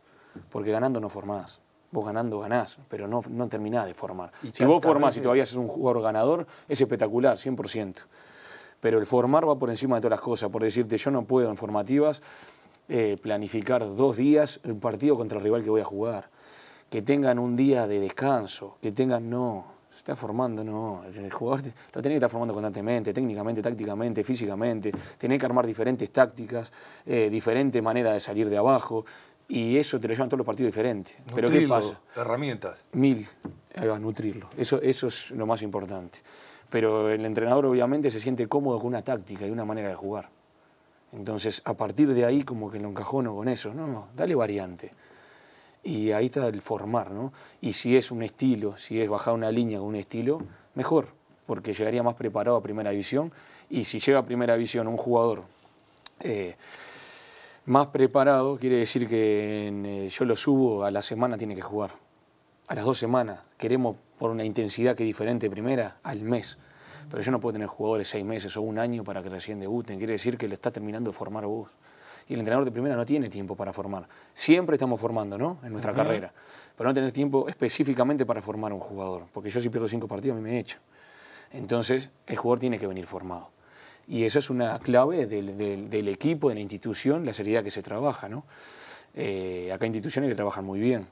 porque ganando no formás. Vos ganando ganás, pero no, no terminás de formar. si vos formás y todavía sos un jugador ganador, es espectacular, 100%. Pero el formar va por encima de todas las cosas. Por decirte, yo no puedo en formativas eh, planificar dos días el partido contra el rival que voy a jugar que tengan un día de descanso, que tengan, no, se está formando, no, el jugador lo tiene que estar formando constantemente, técnicamente, tácticamente, físicamente, Tiene que armar diferentes tácticas, eh, diferente manera de salir de abajo, y eso te lo llevan todos los partidos diferentes. Pero ¿qué pasa? Herramientas. Mil, ahí va, nutrirlo, eso, eso es lo más importante. Pero el entrenador obviamente se siente cómodo con una táctica y una manera de jugar. Entonces, a partir de ahí, como que lo encajono con eso. No, dale variante. Y ahí está el formar, ¿no? Y si es un estilo, si es bajar una línea con un estilo, mejor, porque llegaría más preparado a primera visión Y si llega a primera visión un jugador eh, más preparado, quiere decir que eh, yo lo subo a la semana, tiene que jugar. A las dos semanas. Queremos por una intensidad que es diferente primera al mes. Pero yo no puedo tener jugadores seis meses o un año para que recién debuten. Quiere decir que le está terminando de formar vos y el entrenador de primera no tiene tiempo para formar. Siempre estamos formando, ¿no? En nuestra carrera. Pero no tener tiempo específicamente para formar un jugador, porque yo si pierdo cinco partidos a mí me echo. Entonces, el jugador tiene que venir formado. Y esa es una clave del, equipo, de la institución, la seriedad que se trabaja, ¿no? Eh, acá hay instituciones que trabajan muy bien.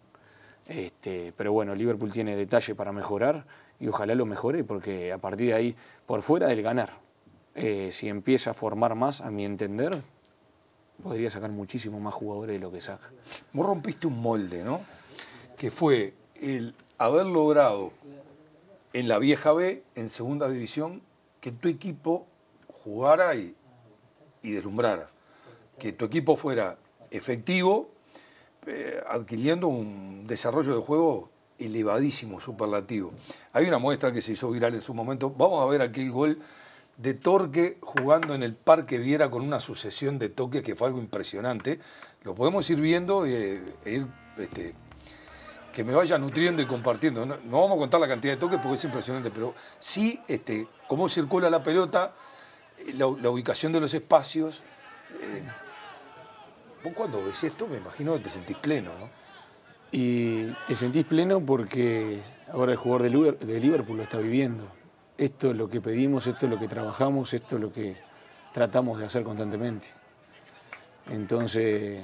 Este, pero bueno, Liverpool tiene detalle para mejorar y ojalá lo mejore porque a partir de ahí, por fuera del ganar, eh, si empieza a formar más, a mi entender, podría sacar muchísimo más jugadores de lo que saca. Vos rompiste un molde, ¿no? Que fue el haber logrado en la vieja B, en segunda división, que tu equipo jugara y, deslumbrara. Que tu equipo fuera efectivo, eh, adquiriendo un desarrollo de juego elevadísimo, superlativo. Hay una muestra que se hizo viral en su momento. Vamos a ver aquel gol de Torque jugando en el Parque Viera con una sucesión de toques que fue algo impresionante. Lo podemos ir viendo eh, e, ir este, que me vaya nutriendo y compartiendo. No, vamos a contar la cantidad de toques porque es impresionante, pero sí este, cómo circula la pelota, eh, la, ubicación de los espacios. Eh, vos cuando ves esto me imagino que te sentís pleno, ¿no? Y te sentís pleno porque ahora el jugador de Liverpool lo está viviendo esto es lo que pedimos, esto es lo que trabajamos, esto es lo que tratamos de hacer constantemente. Entonces,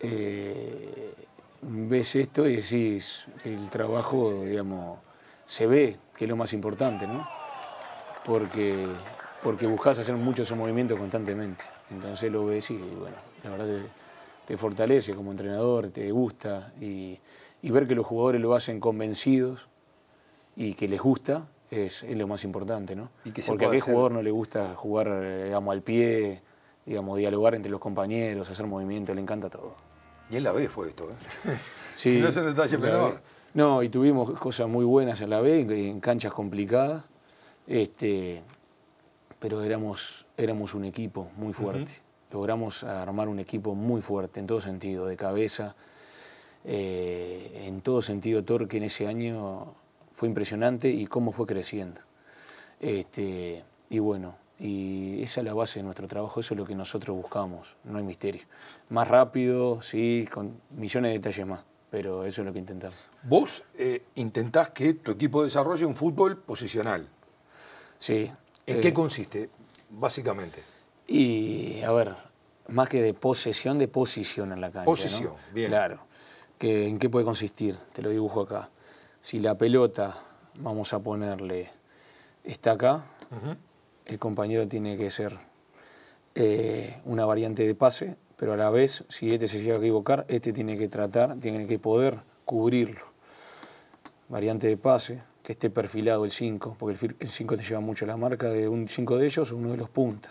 eh, ves esto y decís, el trabajo, digamos, se ve, que es lo más importante, ¿no? Porque, porque buscas hacer muchos movimientos constantemente. Entonces lo ves y, bueno, la verdad te, fortalece como entrenador, te gusta y ver que los jugadores lo hacen convencidos y que les gusta, es, lo más importante, ¿no? Porque a qué jugador no le gusta jugar, eh, digamos, al pie, digamos, dialogar entre los compañeros, hacer movimiento, le encanta todo. Y en la B fue esto, ¿eh? sí, no es un detalle No, y tuvimos cosas muy buenas en la B, en canchas complicadas, este, pero éramos, éramos un equipo muy fuerte. Logramos armar un equipo muy fuerte en todo sentido, de cabeza, eh, en todo sentido Torque en ese año fue impresionante y cómo fue creciendo. Este, y bueno, y esa es la base de nuestro trabajo, eso es lo que nosotros buscamos, no hay misterio. Más rápido, sí, con millones de detalles más, pero eso es lo que intentamos. Vos eh, intentás que tu equipo desarrolle un fútbol posicional. Sí. ¿En eh, qué consiste, básicamente? Y, a ver, más que de posesión, de posición en la cancha. Posición, bien. Claro. ¿En qué puede consistir? Te lo dibujo acá si la pelota, vamos a ponerle, está acá, el compañero tiene que ser eh, una variante de pase, pero a la vez, si este se llega a equivocar, este tiene que tratar, tiene que poder cubrirlo. Variante de pase, que esté perfilado el 5, porque el 5 te lleva mucho la marca de un 5 de ellos o uno de los puntas.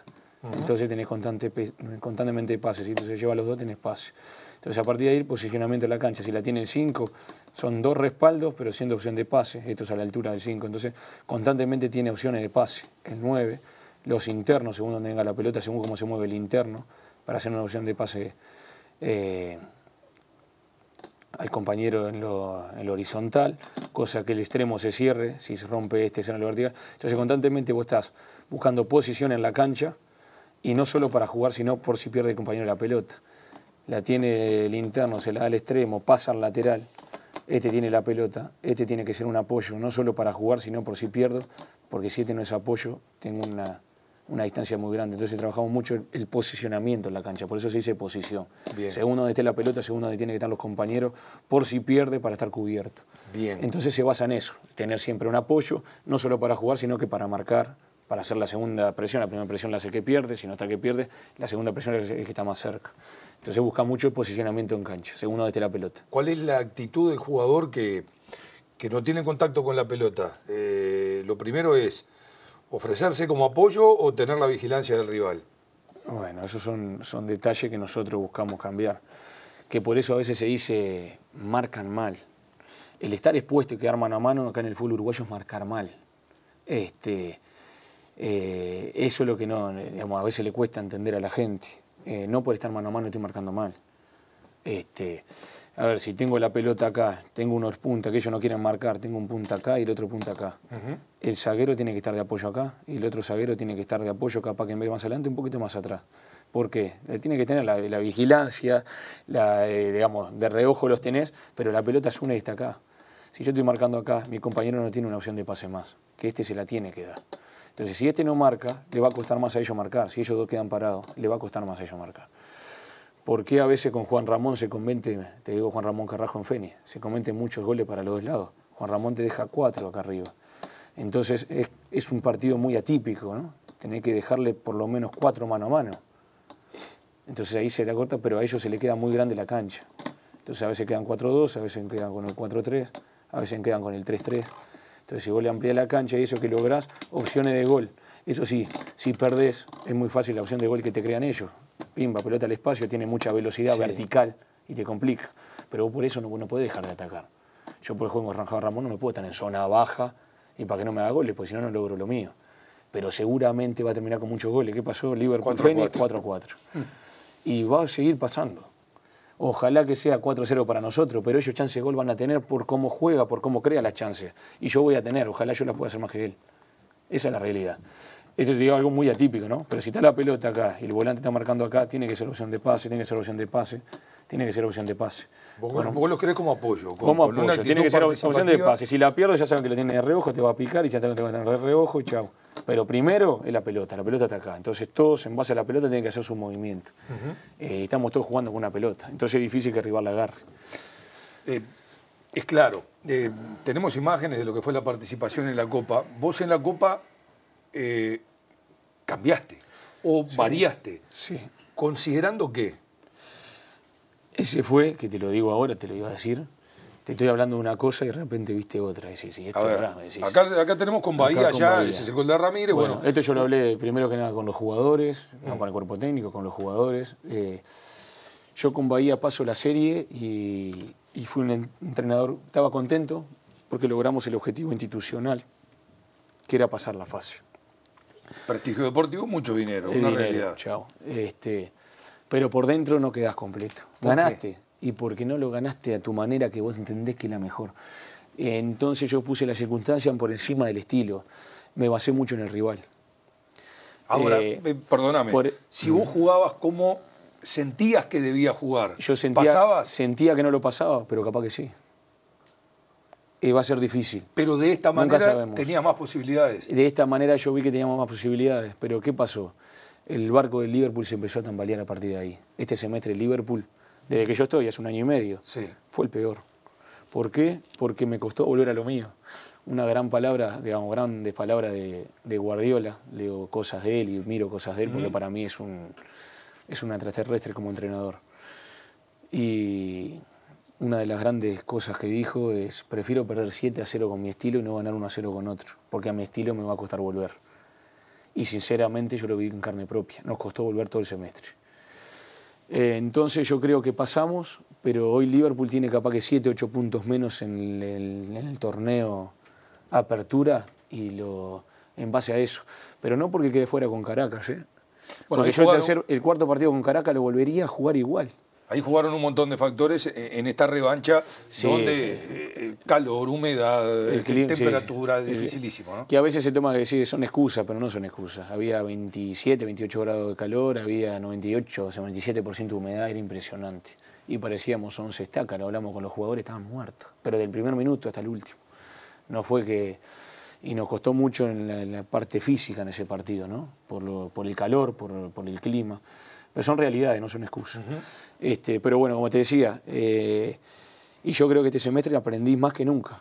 Entonces tenés constantemente pases. Si entonces se lleva los dos, tenés pases. Entonces, a partir de ahí, posicionamiento de la cancha. Si la tiene el 5, son dos respaldos, pero siendo opción de pase. Esto es a la altura del 5. Entonces, constantemente tiene opciones de pase. El 9, los internos, según donde venga la pelota, según cómo se mueve el interno, para hacer una opción de pase. Eh, al compañero en lo, horizontal, cosa que el extremo se cierre, si se rompe este, se en lo vertical. Entonces constantemente vos estás buscando posición en la cancha, y no solo para jugar, sino por si pierde el compañero la pelota. La tiene el interno, se la da al extremo, pasa al lateral. Este tiene la pelota, este tiene que ser un apoyo, no solo para jugar, sino por si pierdo, porque si este no es apoyo, tengo una, una distancia muy grande. Entonces trabajamos mucho el, posicionamiento en la cancha, por eso se dice posición. Segundo Según donde esté la pelota, según donde tienen que estar los compañeros, por si pierde, para estar cubierto. Entonces se basa en eso, tener siempre un apoyo, no solo para jugar, sino que para marcar, para hacer la segunda presión. La primera presión la hace el que pierde, si no está el que pierde, la segunda presión es el que está más cerca. Entonces busca mucho el posicionamiento en cancha, según donde la pelota. ¿Cuál es la actitud del jugador que, que no tiene contacto con la pelota? Eh, lo primero es ofrecerse como apoyo o tener la vigilancia del rival. Bueno, esos son, son detalles que nosotros buscamos cambiar. Que por eso a veces se dice, marcan mal. El estar expuesto y quedar mano a mano acá en el fútbol uruguayo es marcar mal. Este, eh, eso es lo que no, a veces le cuesta entender a la gente. Eh, no por estar mano a mano estoy marcando mal. Este, a ver, si tengo la pelota acá, tengo unos puntos que ellos no quieren marcar, tengo un punto acá y el otro punto acá. El zaguero tiene que estar de apoyo acá y el otro zaguero tiene que estar de apoyo acá, capaz que en vez más adelante, un poquito más atrás. ¿Por qué? Eh, tiene que tener la, vigilancia, digamos, de reojo los tenés, pero la pelota es una y está acá. Si yo estoy marcando acá, mi compañero no tiene una opción de pase más, que este se la tiene que dar. Entonces, si este no marca, le va a costar más a ellos marcar. Si ellos dos quedan parados, le va a costar más a ellos marcar. Porque a veces con Juan Ramón se conventen te digo Juan Ramón Carrajo en Feni, se mucho muchos goles para los dos lados? Juan Ramón te deja cuatro acá arriba. Entonces es, un partido muy atípico, ¿no? Tener que dejarle por lo menos cuatro mano a mano. Entonces ahí se la corta, pero a ellos se le queda muy grande la cancha. Entonces a veces quedan 4-2, a veces quedan con el 4-3, a veces quedan con el 3-3. Entonces, si vos le la cancha y eso que lográs, opciones de gol. Eso sí, si perdés, es muy fácil la opción de gol que te crean ellos. Pimba, pelota al espacio, tiene mucha velocidad vertical y te complica. Pero vos por eso no, no podés dejar de atacar. Yo por el juego con Ranjado Ramón no me puedo estar en zona baja y para que no me haga goles, porque si no, no logro lo mío. Pero seguramente va a terminar con muchos goles. ¿Qué pasó? Liverpool 4 4 Y va a seguir pasando. Ojalá que sea 4-0 para nosotros, pero ellos chance de gol van a tener por cómo juega, por cómo crea las chances. Y yo voy a tener, ojalá yo la pueda hacer más que él. Esa es la realidad. Esto te digo algo muy atípico, ¿no? Pero si está la pelota acá y el volante está marcando acá, tiene que ser opción de pase, tiene que ser opción de pase, tiene que ser opción de pase. Vos, bueno, vos lo crees como apoyo. como apoyo, tiene que ser opción de pase. Si la pierdes ya saben que lo tiene de reojo, te va a picar y ya te va a tener de reojo y chao. Pero primero es la pelota, la pelota está acá. Entonces todos en base a la pelota tienen que hacer su movimiento. Eh, estamos todos jugando con una pelota. Entonces es difícil que el rival la agarre. Eh, es claro. Eh, tenemos imágenes de lo que fue la participación en la Copa. Vos en la Copa cambiaste o variaste. Sí. ¿Considerando qué? Ese fue, que te lo digo ahora, te lo iba a decir, te estoy hablando de una cosa y de repente viste otra. acá, tenemos con Bahía ya, ese el gol de Ramírez. Bueno, esto yo lo hablé primero que nada con los jugadores, no mm. con el cuerpo técnico, con los jugadores. Eh, yo con Bahía paso la serie y, fui un entrenador, estaba contento porque logramos el objetivo institucional, que era pasar la fase. Prestigio deportivo, mucho dinero, una realidad. Este, pero por dentro no quedas completo. Ganaste, y porque no lo ganaste a tu manera que vos entendés que era mejor. Entonces yo puse la circunstancia por encima del estilo. Me basé mucho en el rival. Ahora, eh, eh, perdóname, si vos mm. jugabas como sentías que debía jugar, yo ¿pasabas? Sentía que no lo pasaba, pero capaz que sí. Eh, va a ser difícil. Pero de esta manera tenías más posibilidades. De esta manera yo vi que teníamos más posibilidades, pero ¿qué pasó? El barco del Liverpool se empezó a tambalear a partir de ahí. Este semestre el Liverpool desde que yo estoy, hace un año y medio. Sí. Fue el peor. ¿Por qué? Porque me costó volver a lo mío. Una gran palabra, digamos, grandes palabras de, Guardiola. Leo cosas de él y miro cosas de él, porque para mí es un, es un extraterrestre como entrenador. Y una de las grandes cosas que dijo es, prefiero perder 7 a 0 con mi estilo y no ganar 1 a 0 con otro, porque a mi estilo me va a costar volver. Y sinceramente yo lo vi en carne propia, nos costó volver todo el semestre. Eh, entonces yo creo que pasamos, pero hoy Liverpool tiene capaz que 7, 8 puntos menos en el, torneo Apertura y lo en base a eso. Pero no porque quede fuera con Caracas, ¿eh? porque yo el, el cuarto partido con Caracas lo volvería a jugar igual. Ahí jugaron un montón de factores eh, en esta revancha donde eh, eh, calor, humedad, este, temperatura, dificilísimo. ¿no? Que a veces se toma que decir son excusas, pero no son excusas. Había 27, 28 grados de calor, había 98, 77% de humedad, era impresionante. Y parecíamos 11 estacas, hablamos con los jugadores, estaban muertos, pero del primer minuto hasta el último. No fue que... Y nos costó mucho en la, parte física en ese partido, ¿no? Por, el calor, por el clima. Pero son realidades, no son excusas. este, pero bueno, como te decía, eh, y yo creo que este semestre aprendí más que nunca.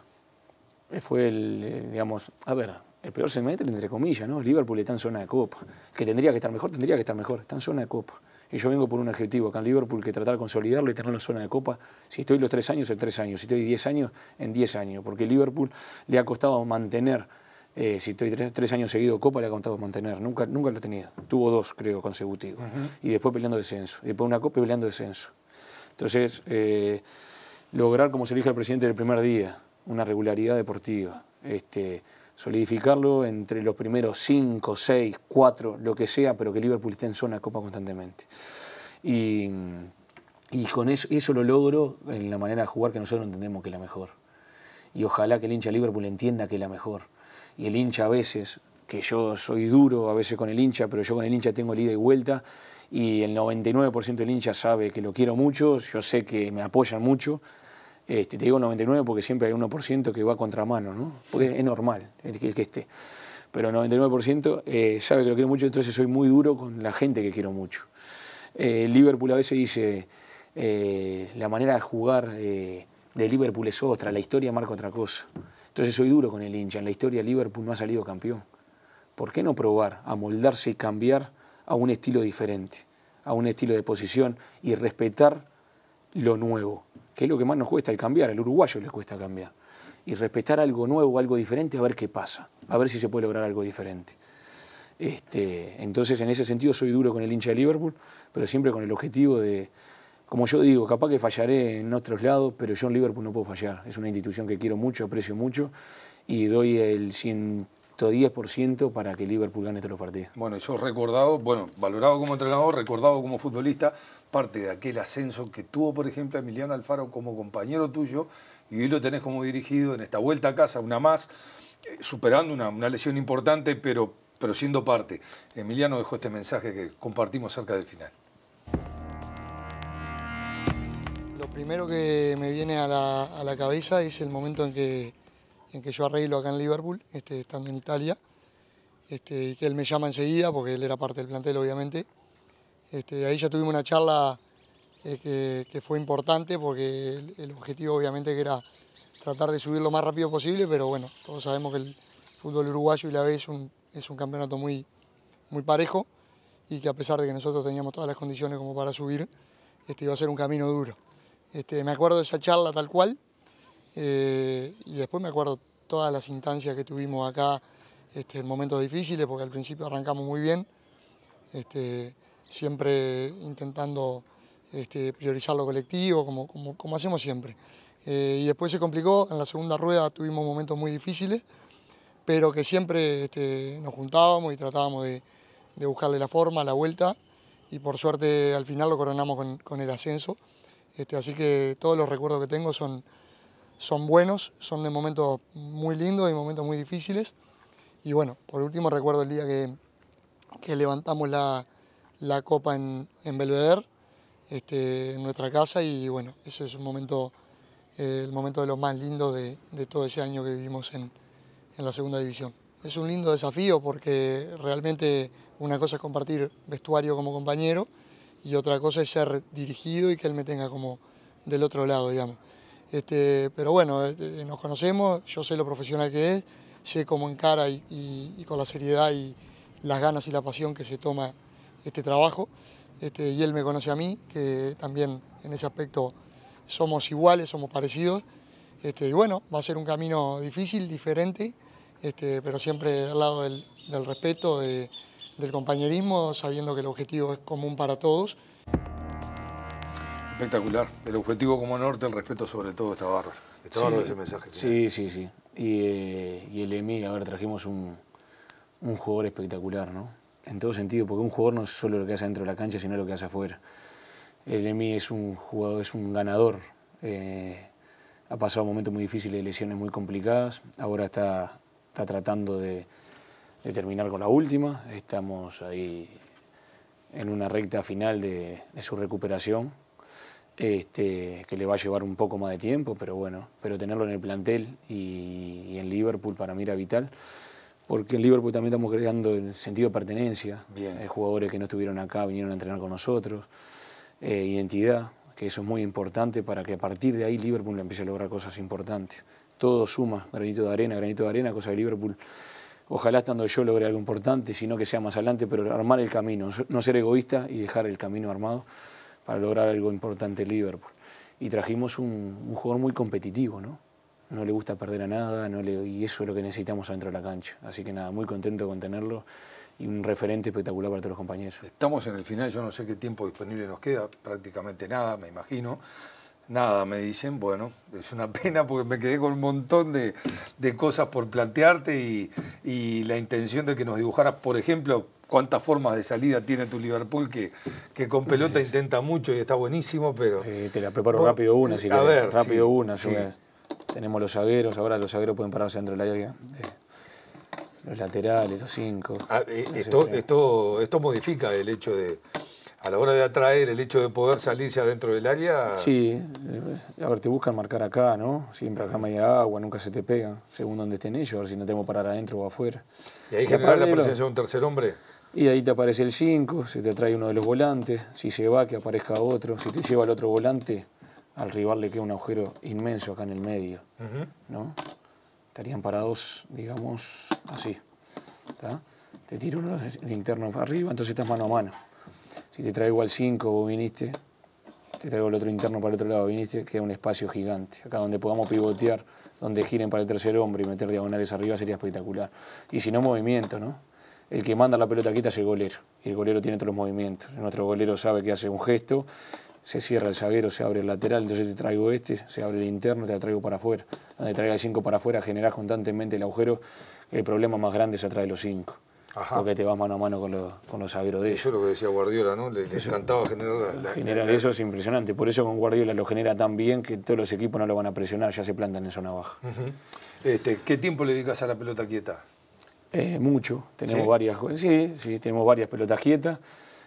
Eh, fue el, eh, digamos, a ver, el peor semestre, entre comillas, ¿no? Liverpool está en zona de copa. Que tendría que estar mejor, tendría que estar mejor. Está en zona de copa. Y yo vengo por un adjetivo acá en Liverpool que tratar de consolidarlo y tenerlo en zona de copa. Si estoy los tres años, en tres años. Si estoy diez años, en diez años. Porque Liverpool le ha costado mantener eh, si estoy tres, años seguido Copa, le ha contado mantener. Nunca, nunca lo he tenido. Tuvo dos, creo, consecutivos. Y después peleando descenso. Y después una Copa y peleando descenso. Entonces, eh, lograr, como se elige el presidente del primer día, una regularidad deportiva. Este, solidificarlo entre los primeros cinco, seis, cuatro, lo que sea, pero que Liverpool esté en zona Copa constantemente. Y, con eso, eso lo logro en la manera de jugar que nosotros entendemos que es la mejor. Y ojalá que el hincha Liverpool entienda que es la mejor y el hincha a veces, que yo soy duro a veces con el hincha, pero yo con el hincha tengo el ida y vuelta y el 99% del hincha sabe que lo quiero mucho, yo sé que me apoyan mucho. Este, te digo 99 porque siempre hay un 1% que va contra mano, ¿no? Porque es normal el que, esté. Pero el 99% eh, sabe que lo quiero mucho, entonces soy muy duro con la gente que quiero mucho. Eh, Liverpool a veces dice, eh, la manera de jugar de Liverpool es otra, la historia marca otra cosa. Entonces soy duro con el hincha. En la historia Liverpool no ha salido campeón. ¿Por qué no probar a moldarse y cambiar a un estilo diferente, a un estilo de posición y respetar lo nuevo? Que es lo que más nos cuesta el cambiar, al uruguayo le cuesta cambiar. Y respetar algo nuevo, algo diferente, a ver qué pasa, a ver si se puede lograr algo diferente. Este, entonces, en ese sentido, soy duro con el hincha de Liverpool, pero siempre con el objetivo de, como yo digo, capaz que fallaré en otros lados, pero yo en Liverpool no puedo fallar. Es una institución que quiero mucho, aprecio mucho y doy el 110% para que Liverpool gane todos los partidos. Bueno, yo recordado, bueno, valorado como entrenador, recordado como futbolista, parte de aquel ascenso que tuvo, por ejemplo, Emiliano Alfaro como compañero tuyo y hoy lo tenés como dirigido en esta vuelta a casa, una más, eh, superando una, lesión importante, pero, pero siendo parte. Emiliano dejó este mensaje que compartimos cerca del final. Lo primero que me viene a la, cabeza es el momento en que, en que yo arreglo acá en Liverpool, este, estando en Italia, este, y que él me llama enseguida, porque él era parte del plantel, obviamente. Este, ahí ya tuvimos una charla eh, que, fue importante, porque el, objetivo obviamente que era tratar de subir lo más rápido posible, pero bueno, todos sabemos que el fútbol uruguayo y la B es un, es un campeonato muy, muy parejo, y que a pesar de que nosotros teníamos todas las condiciones como para subir, iba a ser un camino duro. Este, me acuerdo de esa charla tal cual eh, y después me acuerdo todas las instancias que tuvimos acá este, en momentos difíciles, porque al principio arrancamos muy bien, este, siempre intentando priorizar lo colectivo, como, hacemos siempre. Eh, y después se complicó, en la segunda rueda tuvimos momentos muy difíciles, pero que siempre nos juntábamos y tratábamos de, buscarle la forma, la vuelta, y por suerte al final lo coronamos con el ascenso. Este, así que todos los recuerdos que tengo son, buenos, son de momentos muy lindos y momentos muy difíciles. Y bueno, por último recuerdo el día que, levantamos la, copa en, en Belvedere, este, en nuestra casa, y bueno, ese es un momento, el momento de lo más lindo de, todo ese año que vivimos en la segunda división. Es un lindo desafío porque realmente una cosa es compartir vestuario como compañero, y otra cosa es ser dirigido y que él me tenga como del otro lado, digamos. Este, pero bueno, este, nos conocemos, yo sé lo profesional que es, sé cómo encara y, con la seriedad y las ganas y la pasión que se toma este trabajo. Este, y él me conoce a mí, que también en ese aspecto somos iguales, somos parecidos. Este, y bueno, va a ser un camino difícil, diferente, este, pero siempre al lado del, del respeto, de, del compañerismo, sabiendo que el objetivo es común para todos. Espectacular. El objetivo como norte, el respeto sobre todo, esta barra Está sí, es ese mensaje. Sí, sí, sí. Y, eh, y el EMI, a ver, trajimos un, jugador espectacular, ¿no? En todo sentido, porque un jugador no es solo lo que hace dentro de la cancha, sino lo que hace afuera. El EMI es un jugador, es un ganador. Eh, ha pasado momentos muy difíciles, lesiones muy complicadas. Ahora está, está tratando de, de terminar con la última. Estamos ahí en una recta final de, su recuperación, este, que le va a llevar un poco más de tiempo, pero bueno, pero tenerlo en el plantel y, en Liverpool para mí era vital, porque en Liverpool también estamos creando el sentido de pertenencia. Hay eh, jugadores que no estuvieron acá vinieron a entrenar con nosotros, eh, identidad, que eso es muy importante para que a partir de ahí Liverpool empiece a lograr cosas importantes. Todo suma, granito de arena, granito de arena, cosa de Liverpool ojalá estando yo logre algo importante, sino que sea más adelante, pero armar el camino, no ser egoísta y dejar el camino armado para lograr algo importante en Liverpool. Y trajimos un, jugador muy competitivo, ¿no? No le gusta perder a nada y eso es lo que necesitamos adentro de la cancha. Así que nada, muy contento con tenerlo y un referente espectacular para todos los compañeros. Estamos en el final, yo no sé qué tiempo disponible nos queda, prácticamente nada, me imagino. Nada, me dicen, bueno, es una pena porque me quedé con un montón de, cosas por plantearte y, la intención de que nos dibujaras, por ejemplo, cuántas formas de salida tiene tu Liverpool, que, que con pelota pues, intenta mucho y está buenísimo, pero... Sí, te la preparo rápido una, si a Ver, rápido una, Tenemos los zagueros, ahora los zagueros pueden pararse dentro la área. Eh, los laterales, los cinco. Ah, eh, esto, eh. esto, esto modifica el hecho de a la hora de atraer el hecho de poder salirse adentro del área... Sí, eh, a ver, te buscan marcar acá, ¿no? Siempre acá me agua, nunca se te pega, según donde estén ellos, a ver si no tengo que parar adentro o afuera. ¿Y ahí genera la presencia de un tercer hombre? Y ahí te aparece el 5, se te atrae uno de los volantes, si se va que aparezca otro, si te lleva el otro volante, al rival le queda un agujero inmenso acá en el medio, ¿no? Estarían parados, digamos, así, Te tiro uno el interno para arriba, entonces estás mano a mano. Si te traigo al 5, vos viniste, te traigo el otro interno para el otro lado, viniste, queda un espacio gigante. Acá donde podamos pivotear, donde giren para el tercer hombre y meter diagonales arriba sería espectacular. Y si no, movimiento, ¿no? El que manda la pelota quita es el golero. Y el golero tiene todos los movimientos. Nuestro golero sabe que hace un gesto, se cierra el zaguero, se abre el lateral, entonces te traigo este, se abre el interno, te traigo para afuera. Donde traiga el 5 para afuera, generás constantemente el agujero. El problema más grande es atrás de los 5 porque te vas mano a mano con, los, con de Eso es lo que decía Guardiola, ¿no? Le, encantaba generar... La, generar eso es impresionante, por eso con Guardiola lo genera tan bien que todos los equipos no lo van a presionar, ya se plantan en zona baja. Este, ¿Qué tiempo le dedicas a la pelota quieta? Eh, mucho, tenemos varias sí, sí, tenemos varias pelotas quietas,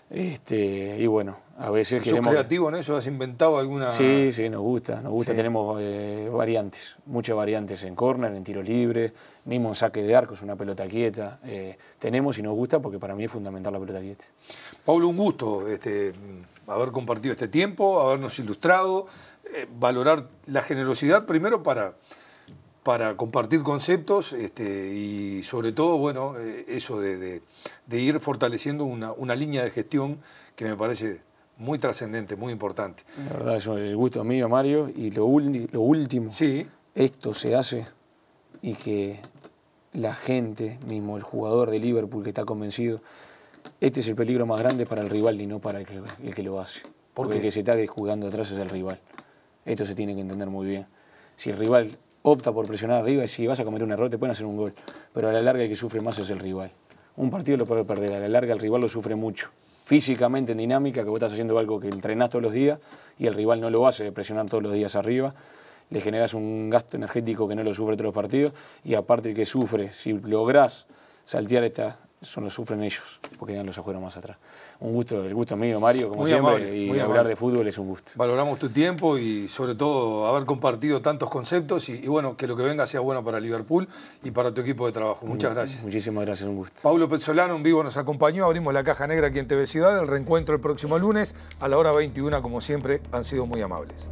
este, y bueno, a veces ¿Sos creativo en eso? ¿Has inventado alguna...? Sí, sí, nos gusta, nos gusta. Tenemos eh, variantes, muchas variantes en córner, en tiro libre, mismo en saque de arcos, una pelota quieta. Eh, tenemos y nos gusta porque para mí es fundamental la pelota quieta. Pablo, un gusto este, haber compartido este tiempo, habernos ilustrado, eh, valorar la generosidad primero para para compartir conceptos este, y sobre todo, bueno, eso de, ir fortaleciendo una línea de gestión que me parece muy trascendente, muy importante. La verdad, es el gusto mío, Mario, y lo, último, esto se hace y que la gente, mismo el jugador de Liverpool que está convencido, este es el peligro más grande para el rival y no para el que, lo hace. Porque el que se está jugando atrás es el rival. Esto se tiene que entender muy bien. Si el rival opta por presionar arriba y si vas a cometer un error te pueden hacer un gol, pero a la larga el que sufre más es el rival. Un partido lo puede perder, a la larga el rival lo sufre mucho físicamente en dinámica, que vos estás haciendo algo que entrenás todos los días y el rival no lo hace, de presionar todos los días arriba, le generas un gasto energético que no lo sufre todos los partidos y aparte el que sufre, si lográs saltear esta, eso lo sufren ellos, porque ya los afuera más atrás. Un gusto, el gusto mío, Mario, como siempre, y hablar de fútbol es un gusto. Valoramos tu tiempo y sobre todo haber compartido tantos conceptos y, bueno, que lo que venga sea bueno para Liverpool y para tu equipo de trabajo. Muchas gracias. Muchísimas gracias, un gusto. Pablo Pezzolano, en vivo, nos acompañó, abrimos la caja negra aquí en TV Ciudad, el reencuentro el próximo lunes a la hora 21, como siempre, han sido muy amables.